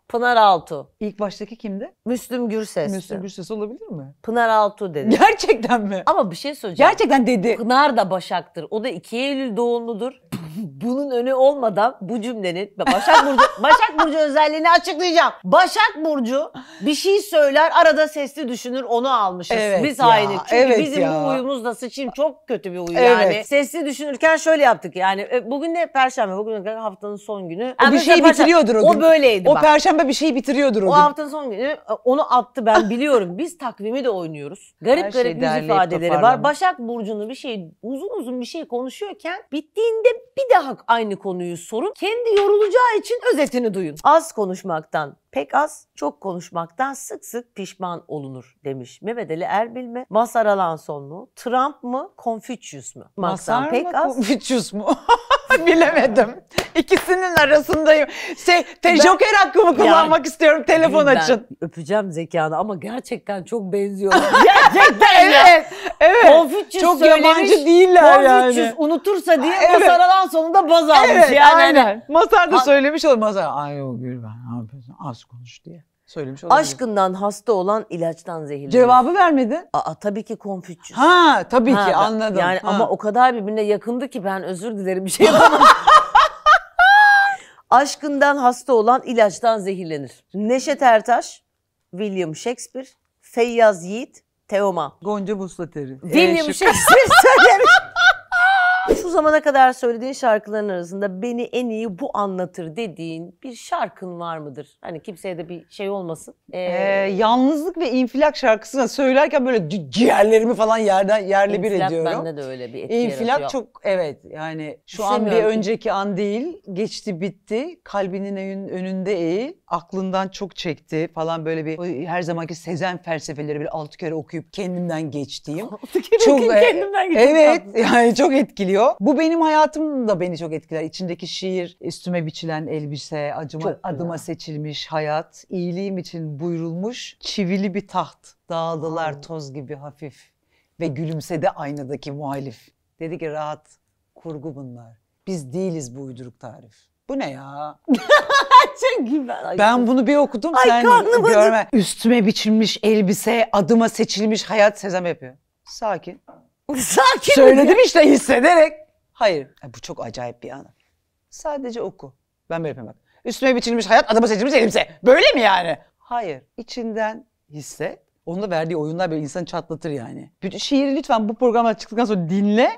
Pınar Altu. İlk baştaki kimdi? Müslüm Gürses. Müslüm Gürses olabilir mi? Pınar Altu dedi. Gerçekten mi? Ama bir şey söyleyeceğim. Gerçekten dedi. Pınar da Başak'tır. O da 2 Eylül doğumludur bunun önü olmadan bu cümlenin Başak Burcu Başak Burcu özelliğini açıklayacağım. Başak Burcu bir şey söyler arada sesli düşünür onu almışız. Evet Biz aynı. Çünkü evet bizim ya. bu uyumuz da sıçayım çok kötü bir uyu evet. yani. Sesli düşünürken şöyle yaptık yani. E, bugün ne perşembe? Bugün haftanın son günü. O bir şey bitiriyordur o gün. O böyleydi o bak. perşembe bir şey bitiriyordur o, o gün. O haftanın son günü e, onu attı ben biliyorum. Biz takvimi de oynuyoruz. Garip Her garip şey yüz ifadeleri var. Başak Burcu'nun bir şey uzun uzun bir şey konuşuyorken bittiğinde bir bir daha aynı konuyu sorun. Kendi yorulacağı için özetini duyun. Az konuşmaktan pek az çok konuşmaktan sık sık pişman olunur demiş. Mehmet Ali Erbil mi? Masar Alanson mu? Trump mı? Confucius mu? Masar pek mı? Az... Confucius mu? Bilemedim. İkisinin arasındayım. Şey, te ben, joker hakkımı kullanmak yani, istiyorum. Telefon açın. Öpeceğim zekanı ama gerçekten çok benziyor. gerçekten evet. Evet. Confucius çok yabancı değiller Confucius yani. unutursa diye evet. Masar Alanson'u da baz almış. Evet, yani. Hani. aynen. Masar da söylemiş olur. Masar, ay o gül ben ne yapıyorsun? az konuş diye. Söylemiş olabilir. Aşkından hasta olan ilaçtan zehirlenir. Cevabı vermedin. Aa tabii ki Konfüçyüs. Ha tabii ha, ki anladım. Yani ha. ama o kadar birbirine yakındı ki ben özür dilerim bir şey yapamadım. Aşkından hasta olan ilaçtan zehirlenir. Neşet Ertaş, William Shakespeare, Feyyaz Yiğit, Teoma, Gonca Buslateri. William ee, Shakespeare söylemiş. Bu zamana kadar söylediğin şarkıların arasında beni en iyi bu anlatır dediğin bir şarkın var mıdır? Hani kimseye de bir şey olmasın. Ee... Ee, yalnızlık ve infilak şarkısına söylerken böyle ci- ciğerlerimi falan yerden yerle bir İnfilak ediyorum. bende de öyle bir etki yaratıyor. çok evet yani şu an bir önceki an değil geçti bitti kalbinin önünde eğil aklından çok çekti falan böyle bir her zamanki Sezen felsefeleri bir altı kere okuyup kendimden geçtiğim. Altı kere okuyup e, kendimden geçtim. Evet yani çok etkiliyor. Bu benim hayatım da beni çok etkiler. İçindeki şiir, üstüme biçilen elbise, acıma, adıma seçilmiş hayat, iyiliğim için buyrulmuş çivili bir taht. Dağıldılar Aa. toz gibi hafif ve gülümsedi aynadaki muhalif. Dedi ki rahat, kurgu bunlar. Biz değiliz bu uyduruk tarif. Bu ne ya? Çok güzel. Ben bunu bir okudum Ay, sen karnım görme. Acı. Üstüme biçilmiş elbise, adıma seçilmiş hayat Sezam yapıyor. Sakin. Sakin. Söyledim işte hissederek. Hayır. Ya bu çok acayip bir anı. Sadece oku. Ben böyle yapayım bak. Üstüme biçilmiş hayat, adama seçilmiş elimse. Böyle mi yani? Hayır. İçinden hisse. Onun da verdiği oyunlar bir insanı çatlatır yani. şiiri lütfen bu programdan çıktıktan sonra dinle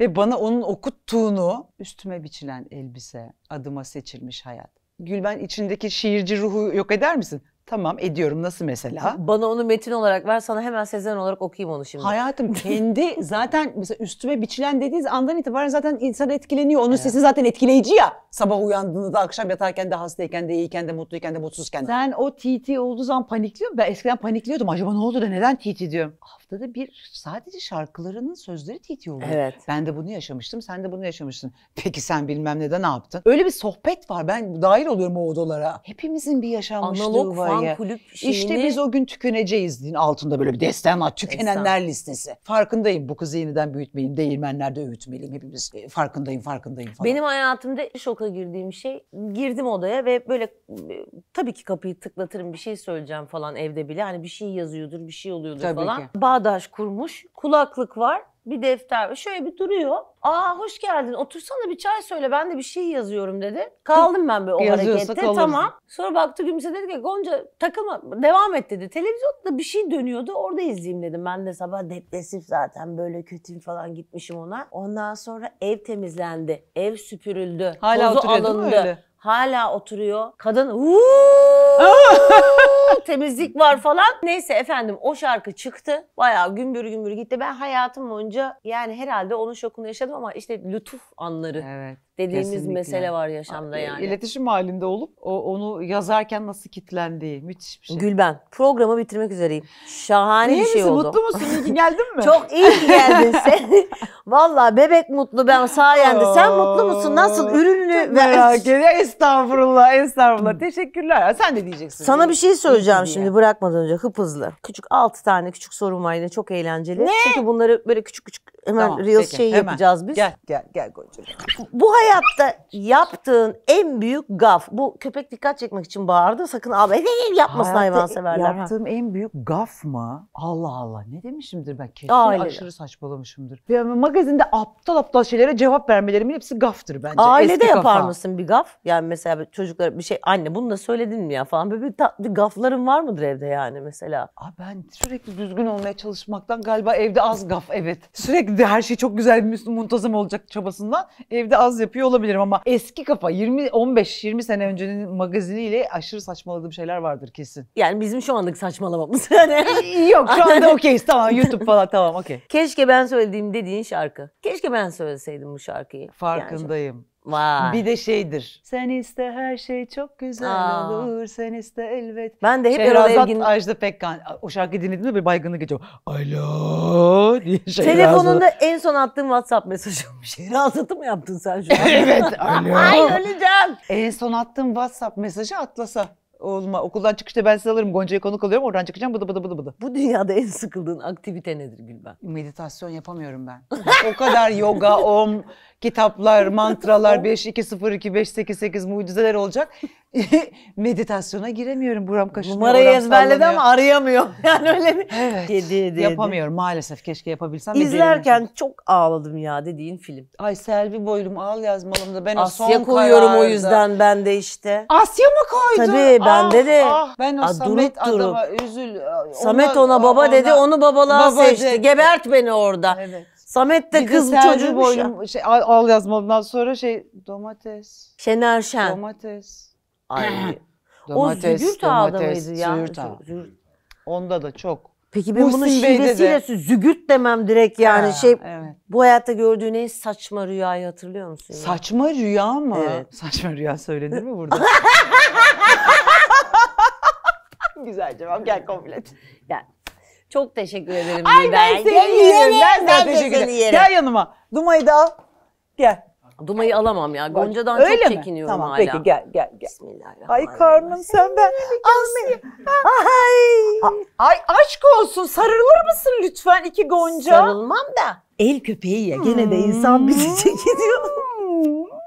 ve bana onun okuttuğunu üstüme biçilen elbise, adıma seçilmiş hayat. Gülben içindeki şiirci ruhu yok eder misin? Tamam ediyorum. Nasıl mesela? Bana onu metin olarak ver sana hemen Sezen olarak okuyayım onu şimdi. Hayatım kendi zaten mesela üstüme biçilen dediğiniz andan itibaren zaten insan etkileniyor. Onun sesi zaten etkileyici ya. Sabah uyandığında akşam yatarken de hastayken de iyiyken de mutluyken de mutsuzken de. Sen o TT olduğu zaman panikliyorsun. Ben eskiden panikliyordum. Acaba ne oldu da neden TT diyorum. Haftada bir sadece şarkılarının sözleri TT oluyor. Evet. Ben de bunu yaşamıştım. Sen de bunu yaşamışsın. Peki sen bilmem neden ne yaptın? Öyle bir sohbet var. Ben dahil oluyorum o odalara. Hepimizin bir yaşanmışlığı Analog var Kur'an kulüp şeyini... İşte biz o gün tüküneceğiz din altında böyle bir desten var. Tükenenler listesi. Farkındayım bu kızı yeniden büyütmeyeyim. Değirmenlerde öğütmeliyim hepimiz. E, farkındayım farkındayım falan. Benim hayatımda şoka girdiğim şey girdim odaya ve böyle e, tabii ki kapıyı tıklatırım bir şey söyleyeceğim falan evde bile. Hani bir şey yazıyordur bir şey oluyordur tabii falan. Ki. Bağdaş kurmuş kulaklık var bir defter. Şöyle bir duruyor. Aa hoş geldin otursana bir çay söyle ben de bir şey yazıyorum dedi. Kaldım ben böyle o Yazıyorsa harekette. kalırsın. Tamam. Sonra baktı gümse dedi ki Gonca takılma devam et dedi. Televizyonda bir şey dönüyordu orada izleyeyim dedim. Ben de sabah depresif zaten böyle kötüyüm falan gitmişim ona. Ondan sonra ev temizlendi. Ev süpürüldü. Hala Tozu oturuyor değil mi alındı. öyle? Hala oturuyor. Kadın temizlik var falan. Neyse efendim o şarkı çıktı. Bayağı gümbür gümbür gitti. Ben hayatım boyunca yani herhalde onun şokunu yaşadım ama işte lütuf anları. Evet dediğimiz Kesinlikle. mesele var yaşamda e, yani. İletişim halinde olup o, onu yazarken nasıl kitlendiği müthiş bir şey. Gülben programı bitirmek üzereyim. Şahane İyi bir şey misin, oldu. Mutlu musun? İyi ki geldin mi? Çok iyi ki geldin sen. Valla bebek mutlu ben sayende. Sen mutlu musun? Nasıl? ürünlü merak ediyorum estağfurullah estağfurullah. Teşekkürler. Sen de diyeceksin. Sana bir şey söyleyeceğim şimdi diye. bırakmadan önce hıp hızlı. Küçük 6 tane küçük sorum var yine çok eğlenceli. Ne? Çünkü bunları böyle küçük küçük hemen tamam, reels peki, şey hemen. yapacağız biz. Gel gel gel Gonca. Bu hayat Hayatta yaptığın en büyük gaf. Bu köpek dikkat çekmek için bağırdı. Sakın abi ev yapmasın hayvan severler Yaptığım en büyük gaf mı? Allah Allah ne demişimdir ben? Kesin Ailede. aşırı saçmalamışımdır. Ya, magazinde aptal aptal şeylere cevap vermelerimin hepsi gaftır bence. Ailede Eski yapar kafa. mısın bir gaf? Yani mesela çocuklara bir şey anne bunu da söyledin mi ya falan. Böyle bir, ta, bir gafların var mıdır evde yani mesela? Aa, ben sürekli düzgün olmaya çalışmaktan galiba evde az gaf evet. Sürekli her şey çok güzel bir muntazam olacak çabasından evde az yapıyor yapıyor olabilirim ama eski kafa 20 15 20 sene öncenin magaziniyle aşırı saçmaladığım şeyler vardır kesin. Yani bizim şu andaki saçmalamamız. Yok şu anda okeyiz tamam YouTube falan tamam okey. Keşke ben söylediğim dediğin şarkı. Keşke ben söyleseydim bu şarkıyı. Farkındayım. Yani Vay. Bir de şeydir. Sen iste her şey çok güzel Aa. olur. Sen iste elbet. Ben de hep Erol Şehrazat Evgin Ajda Pekkan. O şarkıyı dinlediğimde bir baygınlık geçiyor. Alo diye şey telefonunda en son attığım WhatsApp mesajım. Şehrazat'ı mı yaptın sen şu an? evet. Alo. Ay öleceğim. En son attığım WhatsApp mesajı Atlas'a olma. Okuldan çıkışta ben size alırım. Gonca'ya konuk alıyorum. Oradan çıkacağım bıdı bıdı bıdı bıdı. Bu dünyada en sıkıldığın aktivite nedir Gülben? Meditasyon yapamıyorum ben. o kadar yoga, om, kitaplar, mantralar, 5, 2, 0, 2, 5, 8, 8 mucizeler olacak. meditasyona giremiyorum buram kaşınıyor. Numarayı ezberledi ama arayamıyor. Yani öyle mi? evet. Yedi, yedi, Yapamıyorum maalesef keşke yapabilsem. İzlerken çok ağladım ya dediğin film. Ay Selvi Boylum al yazmalım da ben Asya o son koyuyorum kararda. o yüzden ben de işte. Asya mı koydun? Tabii ah, bende ah, de. Ah, ben o Aa, Samet durup, adama durup. üzül. Ah, Samet ona, baba ona, dedi onu babalığa baba seçti. Dedi. Gebert beni orada. Evet. Samet de bir kız de çocuğu boylum, şey, al, al yazmalından sonra şey domates. Şener Şen. Domates. Ay. domates, o züğürt ağı domates, mıydı ya? züğürt Onda da çok. Peki ben Muhsin bunu Bey'de şivesiyle de- sü- zügüt demem direkt yani Ha, şey evet. bu hayatta gördüğün en saçma rüyayı hatırlıyor musun? ya? Saçma rüya mı? Evet. Saçma rüya söylenir mi burada? Güzel cevap gel komplet. Çok teşekkür ederim. Ay ben seni yerim. Ben, sana teşekkür ederim. Gel yanıma. Duma'yı da al. Gel. Dumayı alamam ya. Gonca'dan Öyle çok mi? çekiniyorum tamam, hala. Peki gel gel gel. Ay karnım sen ben. Ay, ah. ay. ay aşk olsun sarılır mısın lütfen iki Gonca? Sarılmam da. El köpeği ya gene de hmm. insan bizi çekiniyor.